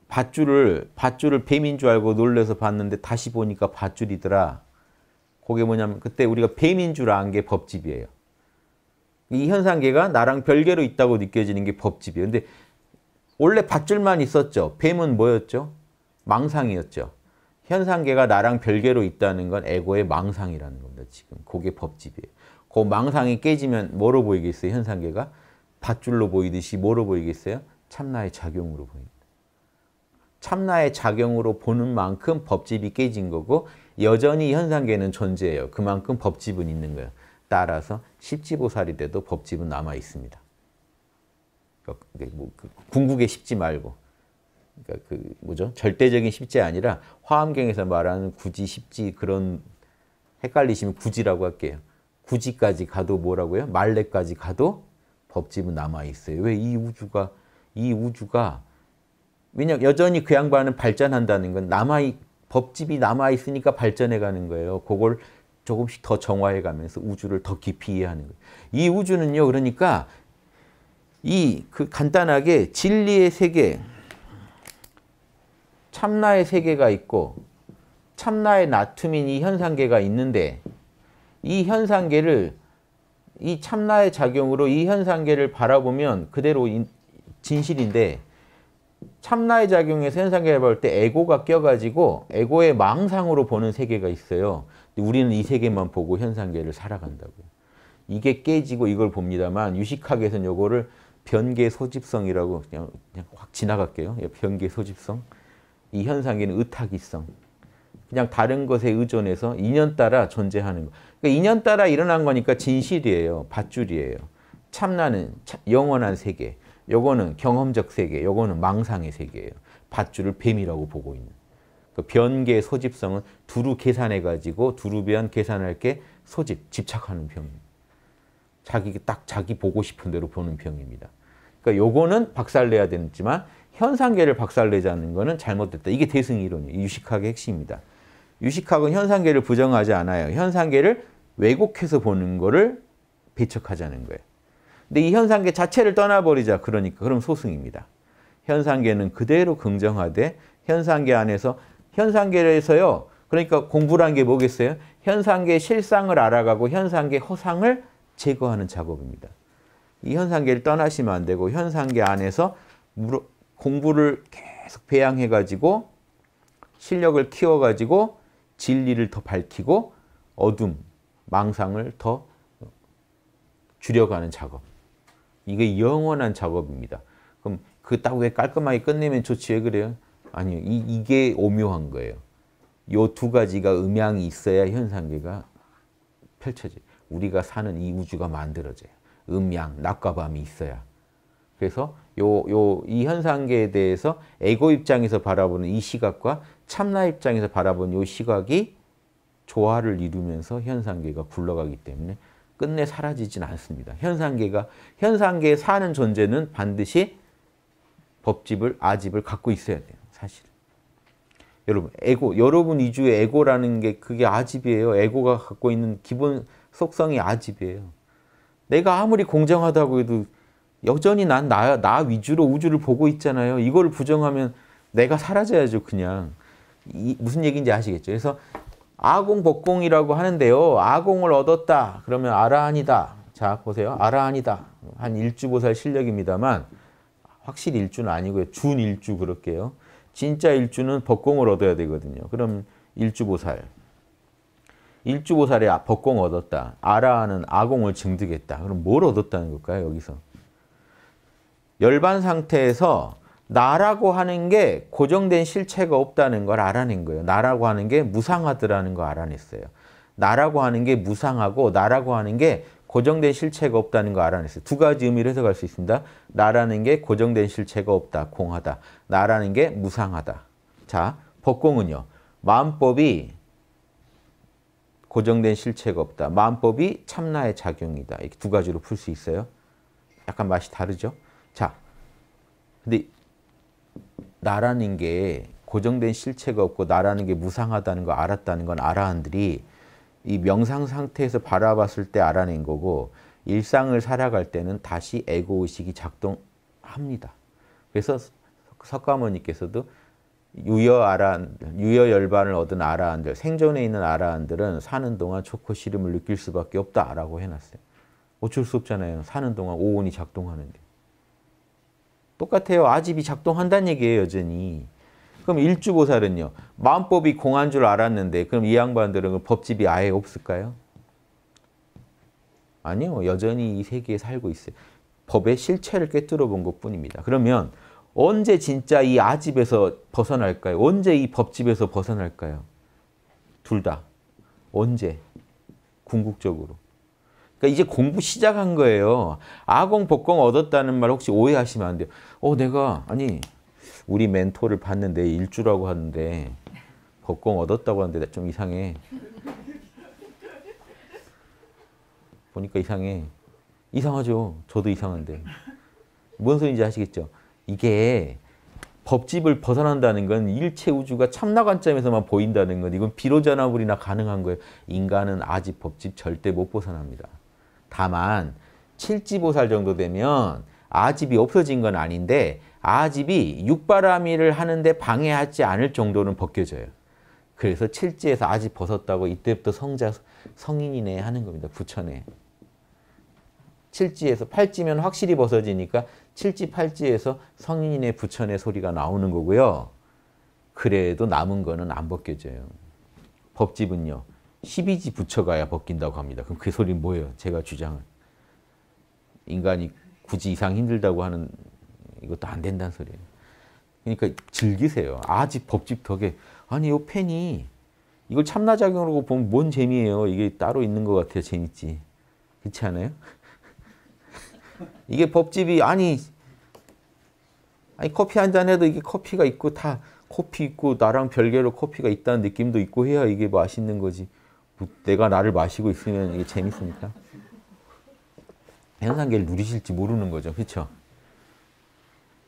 Speaker 1: 밧줄을 밧줄을 뱀인 줄 알고 놀래서 봤는데 다시 보니까 밧줄이더라. 그게 뭐냐면 그때 우리가 뱀인 줄안 게 법집이에요. 이 현상계가 나랑 별개로 있다고 느껴지는 게 법집이에요. 근데 원래 밧줄만 있었죠. 뱀은 뭐였죠? 망상이었죠. 현상계가 나랑 별개로 있다는 건 에고의 망상이라는 겁니다. 지금 그게 법집이에요. 그 망상이 깨지면 뭐로 보이겠어요? 현상계가 밧줄로 보이듯이 뭐로 보이겠어요? 참나의 작용으로 보입니다. 참나의 작용으로 보는 만큼 법집이 깨진 거고 여전히 현상계는 존재해요. 그만큼 법집은 있는 거예요. 따라서 십지보살이 돼도 법집은 남아 있습니다. 그러니까 뭐 그 궁극에 십지 말고 그러니까 그 뭐죠? 절대적인 십지 아니라 화엄경에서 말하는 굳이 십지 그런 헷갈리시면 굳이라고 할게요. 굳이까지 가도 뭐라고요? 말레까지 가도 법집은 남아 있어요. 왜 이 우주가 이 우주가 왜냐 여전히 그 양반은 발전한다는 건 남아 법집이 남아 있으니까 발전해 가는 거예요. 그걸 조금씩 더 정화해 가면서 우주를 더 깊이 이해하는 거예요. 이 우주는요. 그러니까 이 그 간단하게 진리의 세계 참나의 세계가 있고 참나의 나툼인 이 현상계가 있는데 이 현상계를 이 참나의 작용으로 이 현상계를 바라보면 그대로 진실인데 참나의 작용에서 현상계를 볼 때 에고가 껴가지고 에고의 망상으로 보는 세계가 있어요. 우리는 이 세계만 보고 현상계를 살아간다고요. 이게 깨지고 이걸 봅니다만 유식학에서는 요거를 변계 소집성이라고 그냥, 그냥 확 지나갈게요. 예, 변계 소집성. 이 현상에는 의탁이성. 그냥 다른 것에 의존해서 인연따라 존재하는 거. 그러니까 인연따라 일어난 거니까 진실이에요. 밧줄이에요. 참나는 영원한 세계. 요거는 경험적 세계, 요거는 망상의 세계예요. 밧줄을 뱀이라고 보고 있는. 그 변계의 소집성은 두루 계산해가지고 두루 변 계산할 게 소집, 집착하는 병입니다. 자기 딱 자기 보고 싶은 대로 보는 병입니다. 그러니까 요거는 박살내야 되지만 현상계를 박살내자는 거는 잘못됐다. 이게 대승이론이에요. 유식학의 핵심입니다. 유식학은 현상계를 부정하지 않아요. 현상계를 왜곡해서 보는 거를 배척하자는 거예요. 근데 이 현상계 자체를 떠나버리자 그러니까 그럼 소승입니다. 현상계는 그대로 긍정하되 현상계 안에서 현상계에서요. 그러니까 공부란 게 뭐겠어요? 현상계 실상을 알아가고 현상계 허상을 제거하는 작업입니다. 이 현상계를 떠나시면 안 되고 현상계 안에서 공부를 계속 배양해가지고 실력을 키워가지고 진리를 더 밝히고 어둠, 망상을 더 줄여가는 작업. 이게 영원한 작업입니다. 그럼 그 따위에 깔끔하게 끝내면 좋지 왜 그래요? 아니요. 이, 게 오묘한 거예요. 요 두 가지가 음양이 있어야 현상계가 펼쳐져요. 우리가 사는 이 우주가 만들어져요. 음양, 낮과 밤이 있어야. 그래서 요, 요, 이 현상계에 대해서 에고 입장에서 바라보는 이 시각과 참나 입장에서 바라보는 이 시각이 조화를 이루면서 현상계가 굴러가기 때문에 끝내 사라지진 않습니다. 현상계가 현상계에 사는 존재는 반드시 법집을 아집을 갖고 있어야 돼요. 사실. 여러분, 에고, 여러분 위주의 에고라는 게 그게 아집이에요. 에고가 갖고 있는 기본 속성이 아집이에요. 내가 아무리 공정하다고 해도 여전히 난 나, 나 위주로 우주를 보고 있잖아요. 이걸 부정하면 내가 사라져야죠, 그냥. 이, 무슨 얘기인지 아시겠죠? 그래서 아공 복공이라고 하는데요. 아공을 얻었다. 그러면 아라한이다. 자, 보세요. 아라한이다. 한 일주보살 실력입니다만 확실히 일주는 아니고요. 준 일주 그럴게요. 진짜 일주는 법공을 얻어야 되거든요. 그럼 일주보살. 일주보살에 법공 얻었다. 아라는 아공을 증득했다. 그럼 뭘 얻었다는 걸까요? 여기서. 열반 상태에서 나라고 하는 게 고정된 실체가 없다는 걸 알아낸 거예요. 나라고 하는 게 무상하더라는 걸 알아냈어요. 나라고 하는 게 무상하고 나라고 하는 게 고정된 실체가 없다는 걸 알아냈어요. 두 가지 의미로 해석할 수 있습니다. 나라는 게 고정된 실체가 없다, 공하다. 나라는 게 무상하다. 자, 법공은요. 마음법이 고정된 실체가 없다. 마음법이 참나의 작용이다. 이렇게 두 가지로 풀 수 있어요. 약간 맛이 다르죠? 자, 근데 나라는 게 고정된 실체가 없고 나라는 게 무상하다는 걸 알았다는 건 아라한들이 이 명상 상태에서 바라봤을 때 알아낸 거고 일상을 살아갈 때는 다시 에고의식이 작동합니다. 그래서 석가모니께서도 유여 아라 유여 열반을 얻은 아라한들 생존에 있는 아라한들은 사는 동안 좋고 싫음을 느낄 수밖에 없다라고 해놨어요. 어쩔 수 없잖아요. 사는 동안 오온이 작동하는데. 똑같아요. 아집이 작동한다는 얘기예요, 여전히. 그럼 일주보살은요. 마음법이 공한 줄 알았는데 그럼 이 양반들은 법집이 아예 없을까요? 아니요. 여전히 이 세계에 살고 있어요. 법의 실체를 꿰뚫어 본 것뿐입니다. 그러면 언제 진짜 이 아집에서 벗어날까요? 언제 이 법집에서 벗어날까요? 둘 다. 언제? 궁극적으로. 그러니까 이제 공부 시작한 거예요. 아공 복공 얻었다는 말 혹시 오해하시면 안 돼요. 어 내가 아니 우리 멘토를 봤는데 일주라고 하는데 복공 얻었다고 하는데 좀 이상해. 보니까 이상해. 이상하죠. 저도 이상한데. 뭔 소리인지 아시겠죠? 이게 법집을 벗어난다는 건 일체 우주가 참나 관점에서만 보인다는 건 이건 비로자나불이나 가능한 거예요. 인간은 아직 법집 절대 못 벗어납니다. 다만 7지보살 정도 되면 아집이 없어진 건 아닌데 아집이 육바라밀을 하는데 방해하지 않을 정도는 벗겨져요. 그래서 칠지에서 아집 벗었다고 이때부터 성자 성인이네 하는 겁니다. 부처네. 칠지에서 팔지면 확실히 벗어지니까 칠지 팔지에서 성인이 부처네 소리가 나오는 거고요. 그래도 남은 거는 안 벗겨져요. 법집은요. 12지 붙여가야 벗긴다고 합니다. 그럼 그 소리는 뭐예요? 제가 주장은. 인간이 굳이 이상 힘들다고 하는 이것도 안 된다는 소리예요. 그러니까 즐기세요. 아직 법집 덕에 아니 요 펜이 이걸 참나작용으로 보면 뭔 재미예요. 이게 따로 있는 것 같아요. 재밌지. 그렇지 않아요? 이게 법집이 아니 아니 커피 한 잔 해도 이게 커피가 있고 다 커피 있고 나랑 별개로 커피가 있다는 느낌도 있고 해야 이게 맛있는 거지. 내가 나를 마시고 있으면 이게 재밌습니까? 현상계를 누리실지 모르는 거죠. 그렇죠?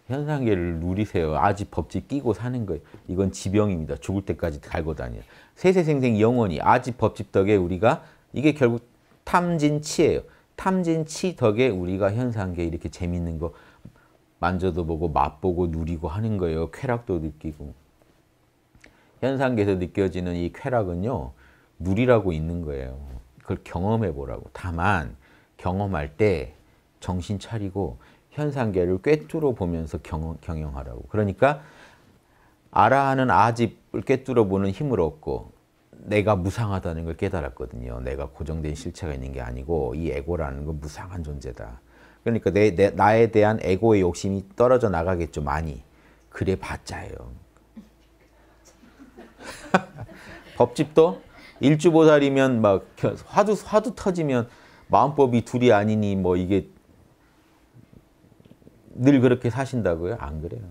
Speaker 1: 현상계를 누리세요. 아직 법칙 끼고 사는 거예요. 이건 지병입니다. 죽을 때까지 갈고 다녀요. 세세생생 영원히 아직 법칙 덕에 우리가 이게 결국 탐진치예요. 탐진치 덕에 우리가 현상계 이렇게 재밌는 거 만져도 보고 맛보고 누리고 하는 거예요. 쾌락도 느끼고. 현상계에서 느껴지는 이 쾌락은요. 누리라고 있는 거예요. 그걸 경험해 보라고. 다만 경험할 때 정신 차리고 현상계를 꿰뚫어 보면서 경, 경영하라고. 그러니까 아하는 아집을 꿰뚫어 보는 힘을 얻고 내가 무상하다는 걸 깨달았거든요. 내가 고정된 실체가 있는 게 아니고 이 에고라는 건 무상한 존재다. 그러니까 내, 내 나에 대한 에고의 욕심이 떨어져 나가겠죠. 많이. 그래 봤자예요. 법집도 일주보살이면 막 화두 화두 터지면 마음법이 둘이 아니니 뭐 이게 늘 그렇게 사신다고요? 안 그래요.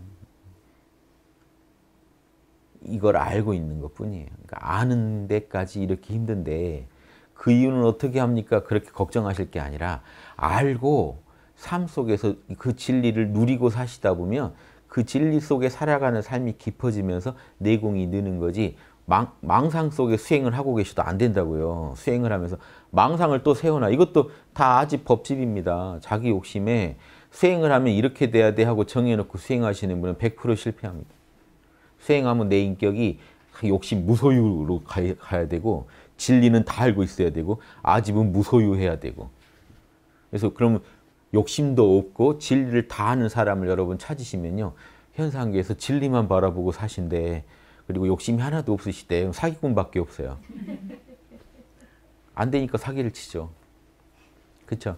Speaker 1: 이걸 알고 있는 것뿐이에요. 그러니까 아는 데까지 이렇게 힘든데 그 이유는 어떻게 합니까? 그렇게 걱정하실 게 아니라 알고 삶 속에서 그 진리를 누리고 사시다 보면 그 진리 속에 살아가는 삶이 깊어지면서 내공이 느는 거지 망, 망상 속에 수행을 하고 계셔도 안 된다고요. 수행을 하면서 망상을 또 세워놔. 이것도 다 아직 법집입니다. 자기 욕심에 수행을 하면 이렇게 돼야 돼 하고 정해놓고 수행하시는 분은 100% 실패합니다. 수행하면 내 인격이 욕심 무소유로 가야 되고 진리는 다 알고 있어야 되고 아집은 무소유해야 되고 그래서 그럼 욕심도 없고 진리를 다 아는 사람을 여러분 찾으시면요 현상계에서 진리만 바라보고 사신데 그리고 욕심이 하나도 없으시대. 사기꾼밖에 없어요. 안 되니까 사기를 치죠. 그쵸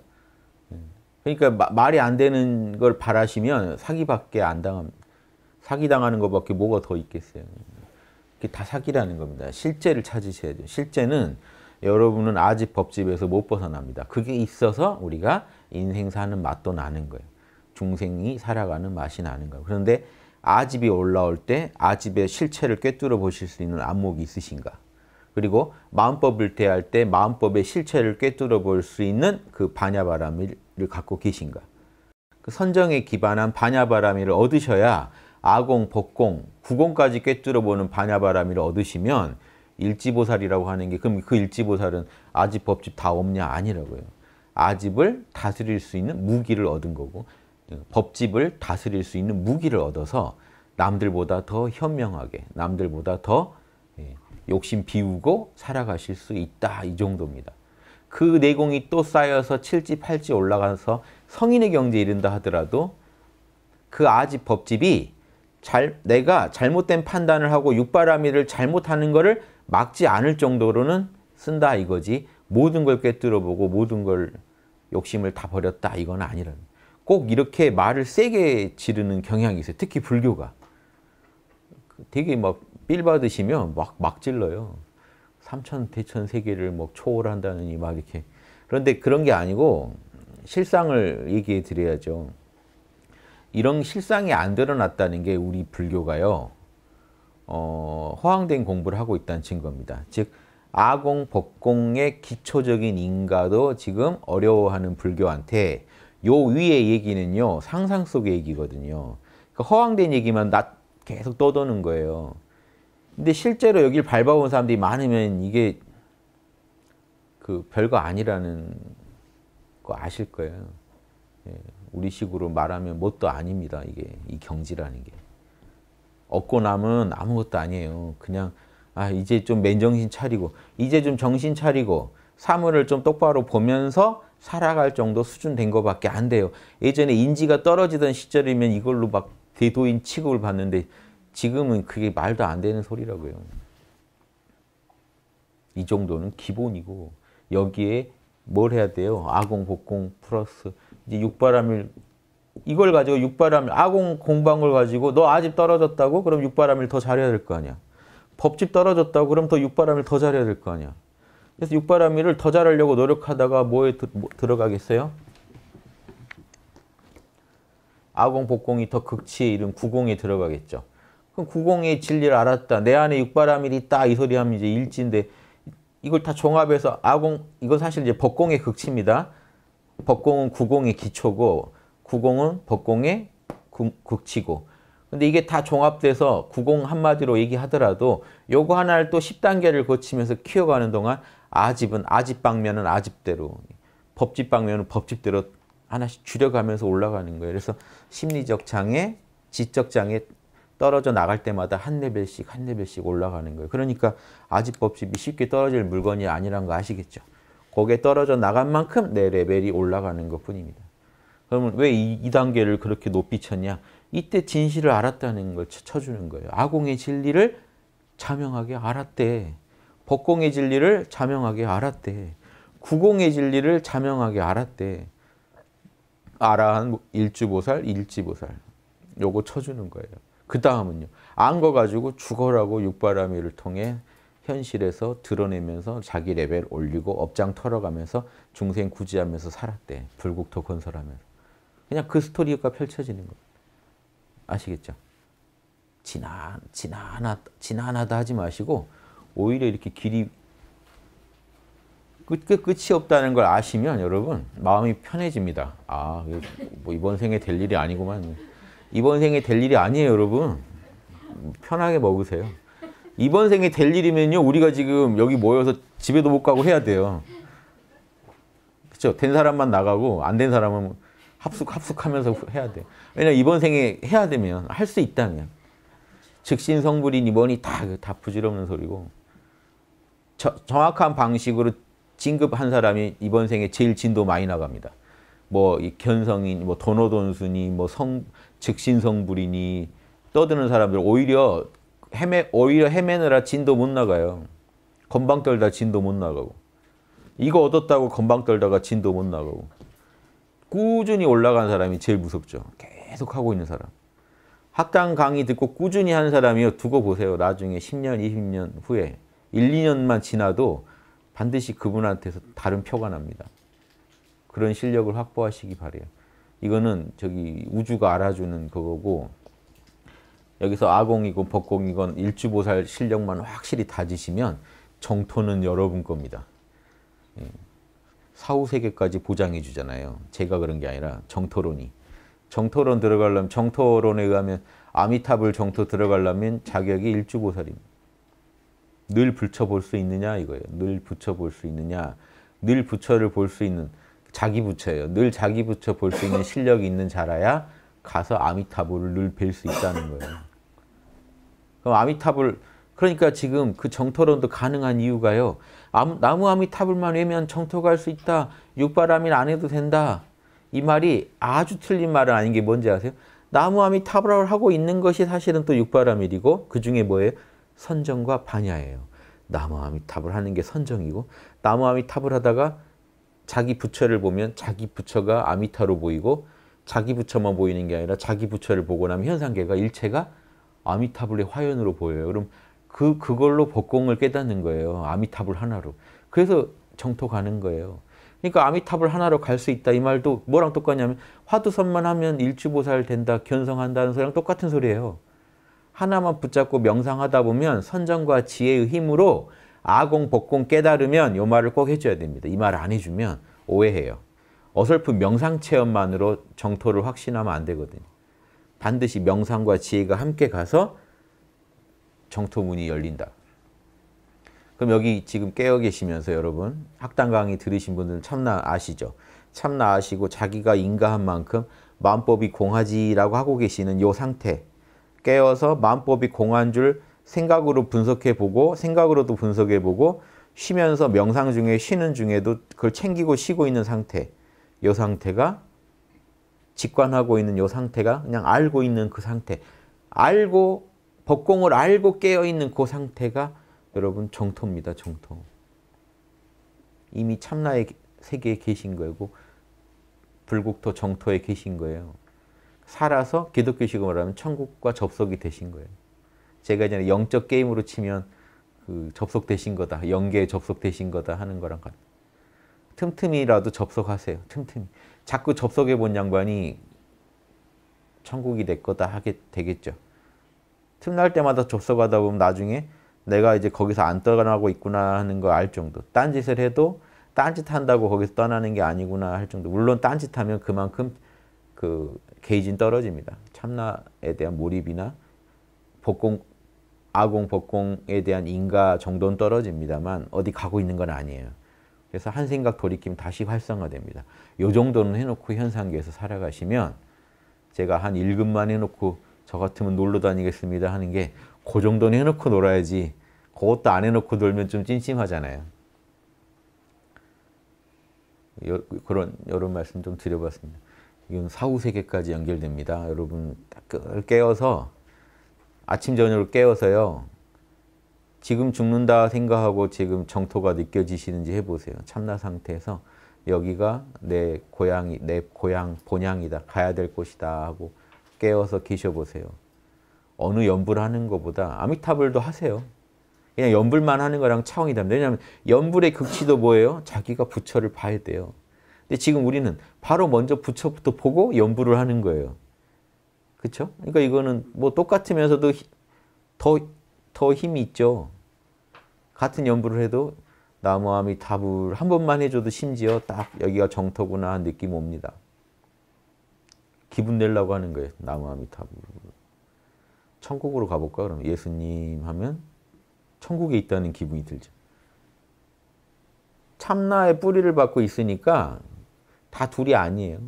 Speaker 1: 예. 그러니까 마, 말이 안 되는 걸 바라시면 사기밖에 안당합 사기당하는 것밖에 뭐가 더 있겠어요. 그게 다 사기라는 겁니다. 실제를 찾으셔야 돼요. 실제는 여러분은 아직 법집에서 못 벗어납니다. 그게 있어서 우리가 인생 사는 맛도 나는 거예요. 중생이 살아가는 맛이 나는 거예요. 그런데 아집이 올라올 때 아집의 실체를 꿰뚫어 보실 수 있는 안목이 있으신가? 그리고 마음법을 대할 때 마음법의 실체를 꿰뚫어 볼 수 있는 그 반야바람을 갖고 계신가? 그 선정에 기반한 반야바람이를 얻으셔야 아공, 법공, 구공까지 꿰뚫어 보는 반야바람이를 얻으시면 일지보살이라고 하는 게 그럼 그 일지보살은 아집, 법집 다 없냐? 아니라고요. 아집을 다스릴 수 있는 무기를 얻은 거고 법집을 다스릴 수 있는 무기를 얻어서 남들보다 더 현명하게, 남들보다 더 예, 욕심 비우고 살아가실 수 있다 이 정도입니다. 그 내공이 또 쌓여서 7지, 8지 올라가서 성인의 경지에 이른다 하더라도 그 아집 법집이 잘, 내가 잘못된 판단을 하고 육바라밀을 잘못하는 것을 막지 않을 정도로는 쓴다 이거지 모든 걸 꿰뚫어보고 모든 걸 욕심을 다 버렸다 이건 아니랍니다. 꼭 이렇게 말을 세게 지르는 경향이 있어요. 특히 불교가. 되게 막삘 받으시면 막, 막 질러요. 삼천 대천 세계를 뭐 초월한다느니 막 이렇게. 그런데 그런 게 아니고 실상을 얘기해 드려야죠. 이런 실상이 안 드러났다는 게 우리 불교가요. 어, 허황된 공부를 하고 있다는 증거입니다. 즉 아공, 법공의 기초적인 인가도 지금 어려워하는 불교한테 요위에 얘기는요 상상 속의 얘기거든요. 그러니까 허황된 얘기만 나 계속 떠도는 거예요. 근데 실제로 여길 밟아온 사람들이 많으면 이게 그 별거 아니라는 거 아실 거예요. 예. 우리 식으로 말하면 뭣도 아닙니다. 이게 이 경지라는 게. 얻고 남은 아무것도 아니에요. 그냥 아 이제 좀 맨정신 차리고 이제 좀 정신 차리고 사물을 좀 똑바로 보면서 살아갈 정도 수준 된 거밖에 안 돼요. 예전에 인지가 떨어지던 시절이면 이걸로 막 대도인 취급을 받는데 지금은 그게 말도 안 되는 소리라고요. 이 정도는 기본이고 여기에 뭘 해야 돼요? 아공, 복공, 플러스 이제 육바람일 이걸 가지고 육바람일 아공 공방을 가지고 너 아집 떨어졌다고? 그럼 육바람일 더 잘해야 될 거 아니야. 법집 떨어졌다고? 그럼 더 육바람일 더 잘해야 될 거 아니야. 그래서 육바람이를 더 잘하려고 노력하다가 뭐에 드, 뭐, 들어가겠어요? 아공, 복공이 더극치 이른 구공에 들어가겠죠. 그럼 구공의 진리를 알았다. 내 안에 육바람이 있다. 이 소리 하면 이제 일진데 이걸 다 종합해서 아공, 이건 사실 이제 법공의 극치입니다. 법공은 구공의 기초고 구공은 법공의 구, 극치고 근데 이게 다 종합돼서 구공 한마디로 얘기하더라도 요거 하나를 또 10단계를 거치면서 키워가는 동안 아집은 아집 방면은 아집대로 법집 방면은 법집대로 하나씩 줄여가면서 올라가는 거예요. 그래서 심리적 장애, 지적 장애 떨어져 나갈 때마다 한 레벨씩 한 레벨씩 올라가는 거예요. 그러니까 아집 법집이 쉽게 떨어질 물건이 아니란 거 아시겠죠? 거기에 떨어져 나간 만큼 내 레벨이 올라가는 것뿐입니다. 그러면 왜 이 단계를 그렇게 높이 쳤냐? 이때 진실을 알았다는 걸 쳐주는 거예요. 아공의 진리를 자명하게 알았대. 법공의 진리를 자명하게 알았대. 구공의 진리를 자명하게 알았대. 아라한 일주보살, 일지보살. 요거 쳐주는 거예요. 그 다음은요. 안 거 가지고 죽어라고 육바라밀을 통해 현실에서 드러내면서 자기 레벨 올리고 업장 털어가면서 중생 구제하면서 살았대. 불국토 건설하면서. 그냥 그 스토리가 펼쳐지는 거 아시겠죠? 지난, 지난하, 지난하다 하지 마시고 오히려 이렇게 길이 끝, 끝, 끝이 없다는 걸 아시면 여러분 마음이 편해집니다. 아, 뭐 이번 생에 될 일이 아니구만. 이번 생에 될 일이 아니에요, 여러분. 편하게 먹으세요. 이번 생에 될 일이면요, 우리가 지금 여기 모여서 집에도 못 가고 해야 돼요. 그렇된 사람만 나가고 안 된 사람은 합숙 합숙하면서 해야 돼. 왜냐 이번 생에 해야 되면 할 수 있다면 즉신 성불이니 뭐 다다 부질없는 소리고 저, 정확한 방식으로 진급한 사람이 이번 생에 제일 진도 많이 나갑니다. 뭐 견성인, 뭐 도노돈순이, 뭐 성, 즉신성불이니 떠드는 사람들 오히려 헤매, 오히려 헤매느라 진도 못 나가요. 건방 떨다 진도 못 나가고. 이거 얻었다고 건방 떨다가 진도 못 나가고. 꾸준히 올라간 사람이 제일 무섭죠. 계속 하고 있는 사람. 학당 강의 듣고 꾸준히 한 사람이요. 두고 보세요. 나중에 10년, 20년 후에. 1, 2년만 지나도 반드시 그분한테서 다른 표가 납니다. 그런 실력을 확보하시기 바래요. 이거는 저기 우주가 알아주는 그거고 여기서 아공이고 법공이건 일주보살 실력만 확실히 다지시면 정토는 여러분 겁니다. 예. 사후세계까지 보장해 주잖아요. 제가 그런 게 아니라 정토론이. 정토론 들어가려면 정토론에 의하면 아미타불 정토 들어가려면 자격이 일주보살입니다. 늘 붙여볼 수 있느냐 이거예요. 늘 붙여볼 수 있느냐. 늘 부처를 볼 수 있는 자기 부처예요. 늘 자기 부처 볼 수 있는 실력이 있는 자라야 가서 아미타불을 늘 뵐 수 있다는 거예요. 그럼 아미타불 그러니까 지금 그 정토론도 가능한 이유가요. 나무 아미타불만 외면 정토 갈 수 있다. 육바람일 안 해도 된다. 이 말이 아주 틀린 말은 아닌 게 뭔지 아세요? 나무 아미타불을 하고 있는 것이 사실은 또 육바람일이고 그 중에 뭐예요? 선정과 반야예요. 나무아미탑을 하는 게 선정이고 나무아미탑을 하다가 자기 부처를 보면 자기 부처가 아미타로 보이고 자기 부처만 보이는 게 아니라 자기 부처를 보고 나면 현상계가 일체가 아미타불의 화연으로 보여요. 그럼 그 그걸로 법공을 깨닫는 거예요. 아미타불 하나로. 그래서 정토 가는 거예요. 그러니까 아미타불 하나로 갈 수 있다 이 말도 뭐랑 똑같냐면 화두선만 하면 일주보살 된다, 견성한다는 소리랑 똑같은 소리예요. 하나만 붙잡고 명상하다 보면 선정과 지혜의 힘으로 아공, 복공 깨달으면 요 말을 꼭 해줘야 됩니다. 이 말 안 해주면 오해해요. 어설픈 명상 체험만으로 정토를 확신하면 안 되거든요. 반드시 명상과 지혜가 함께 가서 정토 문이 열린다. 그럼 여기 지금 깨어 계시면서 여러분 학당 강의 들으신 분들은 참나 아시죠? 참나 아시고 자기가 인가한 만큼 마음법이 공하지라고 하고 계시는 요 상태 깨어서 마음법이 공한 줄 생각으로 분석해보고 생각으로도 분석해보고 쉬면서 명상 중에 쉬는 중에도 그걸 챙기고 쉬고 있는 상태 이 상태가 직관하고 있는 이 상태가 그냥 알고 있는 그 상태 알고 법공을 알고 깨어있는 그 상태가 여러분 정토입니다. 정토. 이미 참나의 세계에 계신 거고 불국토 정토에 계신 거예요. 살아서 기독교식으로 말하면 천국과 접속이 되신 거예요. 제가 전에 영적 게임으로 치면 그 접속되신 거다, 영계에 접속되신 거다 하는 거랑 같아 틈틈이라도 접속하세요. 틈틈이. 자꾸 접속해 본 양반이 천국이 내 거다 하게 되겠죠. 틈날 때마다 접속하다 보면 나중에 내가 이제 거기서 안 떠나고 있구나 하는 걸알 정도. 딴짓을 해도 딴 짓 한다고 거기서 떠나는 게 아니구나 할 정도. 물론 딴짓하면 그만큼 그 케이지 떨어집니다. 참나에 대한 몰입이나 복공, 아공, 복공에 대한 인가 정도는 떨어집니다만 어디 가고 있는 건 아니에요. 그래서 한 생각 돌이키면 다시 활성화됩니다. 요 정도는 해놓고 현상계에서 살아가시면 제가 한 1급만 해놓고 저 같으면 놀러 다니겠습니다 하는 게그 정도는 해놓고 놀아야지 그것도 안 해놓고 놀면 좀 찜찜하잖아요. 여, 그런 여러 말씀 좀 드려봤습니다. 이건 사후 세계까지 연결됩니다. 여러분 깨어서 아침 저녁으로 깨어서요. 지금 죽는다 생각하고 지금 정토가 느껴지시는지 해보세요. 참나 상태에서 여기가 내 고향이 내 고향 본향이다 가야 될 곳이다 하고 깨어서 계셔보세요. 어느 연불 하는 것보다 아미타불도 하세요. 그냥 연불만 하는 거랑 차원이 다릅니다. 왜냐하면 연불의 극치도 뭐예요? 자기가 부처를 봐야 돼요. 근데 지금 우리는 바로 먼저 부처부터 보고 연부를 하는 거예요. 그렇죠? 그러니까 이거는 뭐 똑같으면서도 더, 더 힘이 있죠. 같은 연부를 해도 나무함이 답을 한 번만 해줘도 심지어 딱 여기가 정터구나 하는 느낌 옵니다. 기분 내려고 하는 거예요. 나무함이 답을. 천국으로 가볼까? 그럼 예수님 하면 천국에 있다는 기분이 들죠. 참나의 뿌리를 받고 있으니까 다 둘이 아니에요.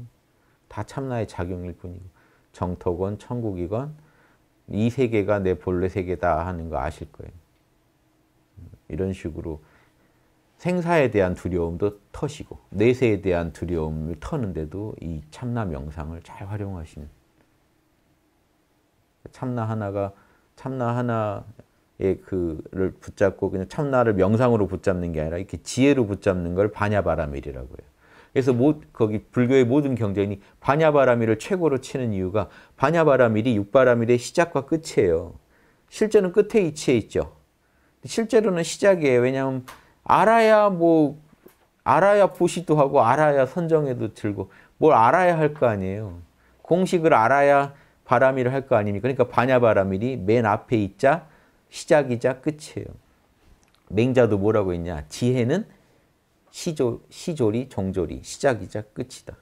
Speaker 1: 다 참나의 작용일 뿐이고 정토건 천국이건 이 세계가 내 본래 세계다 하는 거 아실 거예요. 이런 식으로 생사에 대한 두려움도 터시고 내세에 대한 두려움을 터는데도 이 참나 명상을 잘 활용하시는 참나 하나가 참나 하나의 그를 붙잡고 그냥 참나를 명상으로 붙잡는 게 아니라 이렇게 지혜로 붙잡는 걸 반야바라밀이라고 해요. 그래서 모, 거기 불교의 모든 경전이 반야바라밀을 최고로 치는 이유가 반야바라밀이 육바라밀의 시작과 끝이에요. 실제는 끝에 위치해 있죠. 실제로는 시작이에요. 왜냐하면 알아야 뭐 알아야 보시도 하고 알아야 선정에도 들고 뭘 알아야 할 거 아니에요. 공식을 알아야 바람이를 할거 아닙니까? 그러니까 반야바라밀이 맨 앞에 있자 시작이자 끝이에요. 맹자도 뭐라고 했냐? 지혜는 시조, 시조리, 종조리, 시작이자 끝이다.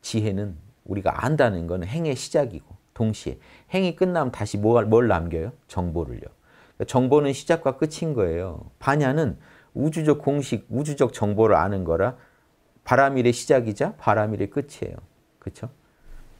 Speaker 1: 지혜는 우리가 안다는 건 행의 시작이고 동시에 행이 끝나면 다시 뭘, 뭐, 뭘 남겨요? 정보를요. 그러니까 정보는 시작과 끝인 거예요. 반야는 우주적 공식, 우주적 정보를 아는 거라 바람일의 시작이자 바람일의 끝이에요. 그렇죠?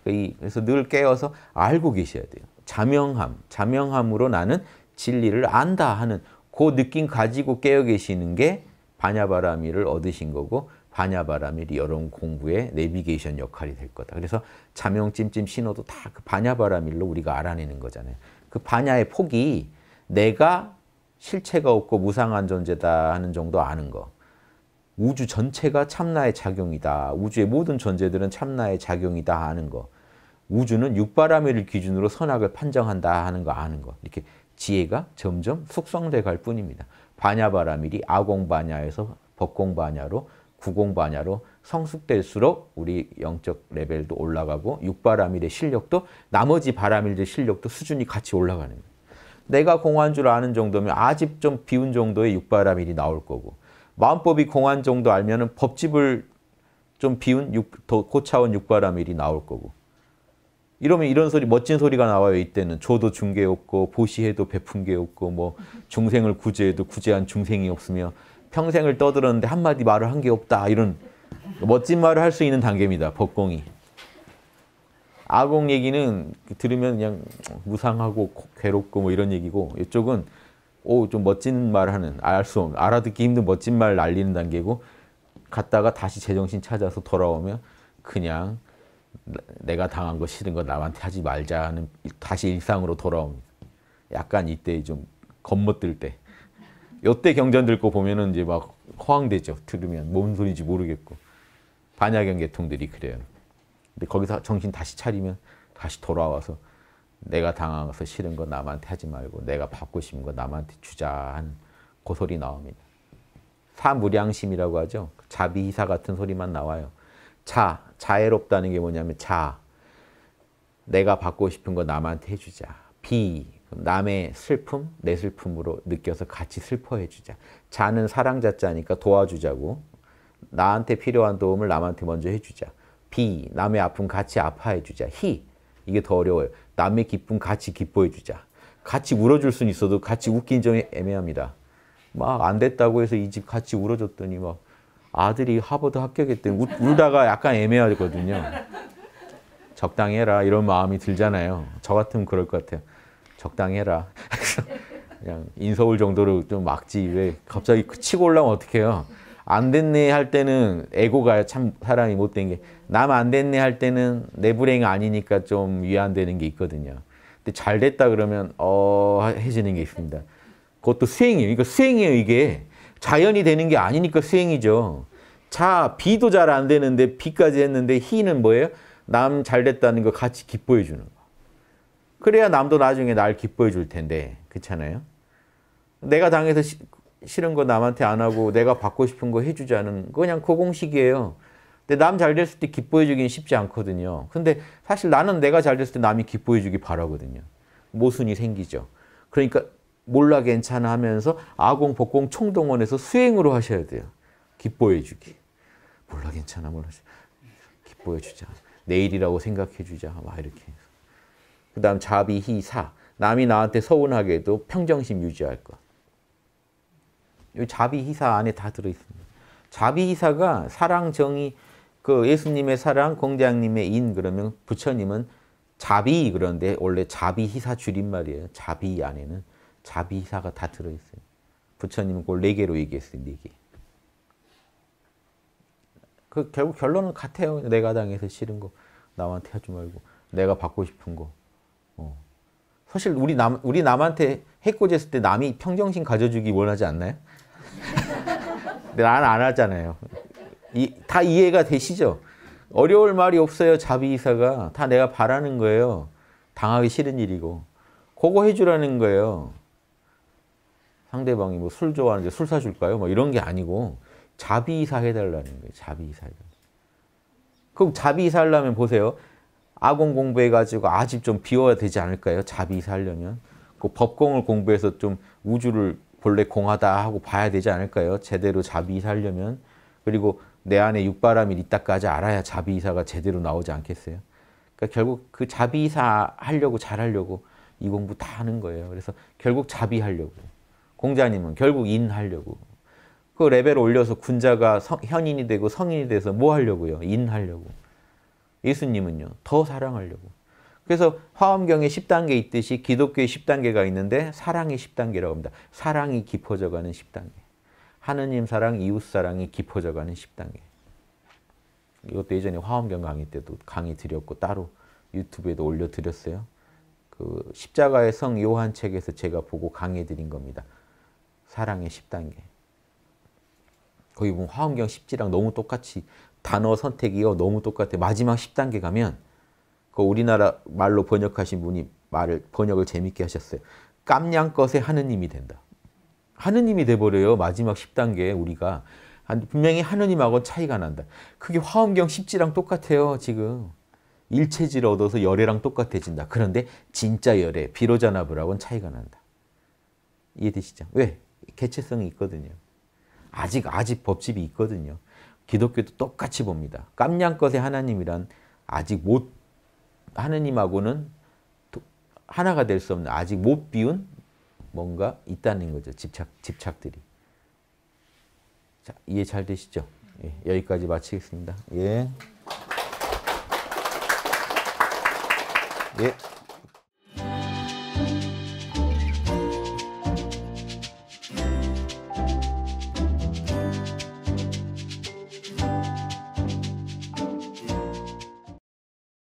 Speaker 1: 그래서 늘 깨어서 알고 계셔야 돼요. 자명함, 자명함으로 나는 진리를 안다 하는 그 느낌 가지고 깨어 계시는 게 반야바라밀를 얻으신 거고 반야바라밀이 여러분 공부의 내비게이션 역할이 될 거다. 그래서 자명찜찜 신호도 다 그 반야바라밀로 우리가 알아내는 거잖아요. 그 반야의 폭이 내가 실체가 없고 무상한 존재다 하는 정도 아는 거. 우주 전체가 참나의 작용이다. 우주의 모든 존재들은 참나의 작용이다 하는 거. 우주는 육바라밀을 기준으로 선악을 판정한다 하는 거 아는 거. 이렇게 지혜가 점점 숙성돼 갈 뿐입니다. 반야바라밀이 아공반야에서 법공반야로 구공반야로 성숙될수록 우리 영적 레벨도 올라가고 육바라밀의 실력도 나머지 바라밀의 실력도 수준이 같이 올라가는 거예요. 내가 공한 줄 아는 정도면 아집 좀 비운 정도의 육바라밀이 나올 거고 마음법이 공한 정도 알면 은 법집을 좀 비운 육, 더 고차원 육바라밀이 나올 거고 이러면 이런 소리 멋진 소리가 나와요 이때는 줘도 준게 없고 보시해도 베푼 게 없고 뭐 중생을 구제해도 구제한 중생이 없으며 평생을 떠들었는데 한마디 말을 한 게 없다 이런 멋진 말을 할 수 있는 단계입니다 법공이 아공 얘기는 들으면 그냥 무상하고 괴롭고 뭐 이런 얘기고 이쪽은 오좀 멋진 말하는 알 수 없는 알아듣기 힘든 멋진 말 날리는 단계고 갔다가 다시 제정신 찾아서 돌아오면 그냥 내가 당한 거 싫은 거 남한테 하지 말자는 다시 일상으로 돌아옵니다. 약간 이때 좀 겁먹들 때. 요때 경전 들고 보면은 이제 막 허황되죠. 들으면 뭔 소리인지 모르겠고. 반야경 계통들이 그래요. 근데 거기서 정신 다시 차리면 다시 돌아와서 내가 당해서 싫은 거 남한테 하지 말고 내가 받고 싶은 거 남한테 주자 하는 고소리 그 나옵니다. 사무량심이라고 하죠. 자비이사 같은 소리만 나와요. 자, 자애롭다는 게 뭐냐면 자, 내가 받고 싶은 거 남한테 해주자. 비, 남의 슬픔, 내 슬픔으로 느껴서 같이 슬퍼해주자. 자는 사랑자자니까 도와주자고. 나한테 필요한 도움을 남한테 먼저 해주자. 비, 남의 아픔 같이 아파해주자. 히, 이게 더 어려워요. 남의 기쁨 같이 기뻐해주자. 같이 울어줄 수는 있어도 같이 웃긴 점이 애매합니다. 막 안 됐다고 해서 이 집 같이 울어줬더니 막 아들이 하버드 합격했더 울, 다가 약간 애매하거든요. 적당히 해라 이런 마음이 들잖아요. 저 같으면 그럴 것 같아요. 적당히 해라. 그냥 인서울 정도로 좀 막지 왜 갑자기 치고 올라면 어떡해요. 안 됐네 할 때는 에고가 참 사람이 못 된 게남 안 됐네 할 때는 내 불행 아니니까 좀 위안되는 게 있거든요. 근데 잘 됐다 그러면 어 해지는 게 있습니다. 그것도 수행이에요. 이거 수행이에요 이게. 자연이 되는 게 아니니까 수행이죠. 자, 비도 잘 안 되는데 비까지 했는데 희는 뭐예요? 남 잘 됐다는 거 같이 기뻐해 주는 거. 그래야 남도 나중에 날 기뻐해 줄 텐데. 그렇잖아요? 내가 당해서 시, 싫은 거 남한테 안 하고 내가 받고 싶은 거 해주자는 그냥 그 공식이에요. 근데 남 잘 됐을 때 기뻐해 주긴 쉽지 않거든요. 근데 사실 나는 내가 잘 됐을 때 남이 기뻐해 주기 바라거든요. 모순이 생기죠. 그러니까 몰라 괜찮아 하면서 아공 복공 총동원해서 수행으로 하셔야 돼요. 기뻐해 주기. 몰라 괜찮아 몰라 기뻐해 주자. 내일이라고 생각해 주자. 막 이렇게. 그다음 자비 희사. 남이 나한테 서운하게도 평정심 유지할 것. 이 자비 희사 안에 다 들어 있습니다. 자비 희사가 사랑 정의 그 예수님의 사랑, 공장님의 인 그러면 부처님은 자비 그런데 원래 자비 희사 줄임말이에요. 자비 안에는 자비사가 다 들어있어요. 부처님은 그걸 네 개로 얘기했어요. 네 개. 그 결국 결론은 같아요. 내가 당해서 싫은 거 남한테 하지 말고 내가 받고 싶은 거. 어. 사실 우리 남 우리 남한테 해코지했을 때 남이 평정심 가져주기 원하지 않나요? 나안 하잖아요. 이, 다 이해가 되시죠? 어려울 말이 없어요. 자비이사가 다 내가 바라는 거예요. 당하기 싫은 일이고 그거 해주라는 거예요. 상대방이 뭐 술 좋아하는데 술 사줄까요? 뭐 이런 게 아니고 자비이사 해달라는 거예요. 자비이사 그럼 자비이사 하려면 보세요. 아공 공부해가지고 아집 좀 비워야 되지 않을까요? 자비이사 하려면. 그 법공을 공부해서 좀 우주를 본래 공하다 하고 봐야 되지 않을까요? 제대로 자비이사 하려면. 그리고 내 안에 육바람이 있다까지 알아야 자비이사가 제대로 나오지 않겠어요? 그러니까 결국 그 자비이사 하려고 잘하려고 이 공부 다 하는 거예요. 그래서 결국 자비하려고 공자님은 결국 인하려고. 그 레벨 올려서 군자가 성, 현인이 되고 성인이 돼서 뭐 하려고요? 인하려고. 예수님은요. 더 사랑하려고. 그래서 화엄경에 10단계 있듯이 기독교의 10단계가 있는데 사랑이 10단계라고 합니다. 사랑이 깊어져가는 10단계. 하느님 사랑, 이웃 사랑이 깊어져가는 10단계. 이것도 예전에 화엄경 강의 때도 강의 드렸고 따로 유튜브에도 올려드렸어요. 그 십자가의 성 요한 책에서 제가 보고 강의 드린 겁니다. 사랑의 10단계. 거기 보면 뭐 화엄경 10지랑 너무 똑같이 단어 선택이요. 너무 똑같아. 마지막 10단계 가면 그 우리나라 말로 번역하신 분이 말을 번역을 재밌게 하셨어요. 깜냥것의 하느님이 된다. 하느님이 돼버려요. 마지막 10단계에 우리가. 분명히 하느님하고 차이가 난다. 그게 화엄경 10지랑 똑같아요. 지금. 일체질 얻어서 열애랑 똑같아진다. 그런데 진짜 열애, 비로자나브라고는 차이가 난다. 이해되시죠? 왜? 개체성이 있거든요. 아직 아직 법집이 있거든요. 기독교도 똑같이 봅니다. 깜냥것의 하나님이란 아직 못 하느님하고는 하나가 될 수 없는 아직 못 비운 뭔가 있다는 거죠. 집착 집착들이. 자, 이해 잘 되시죠? 예, 여기까지 마치겠습니다. 예. 예.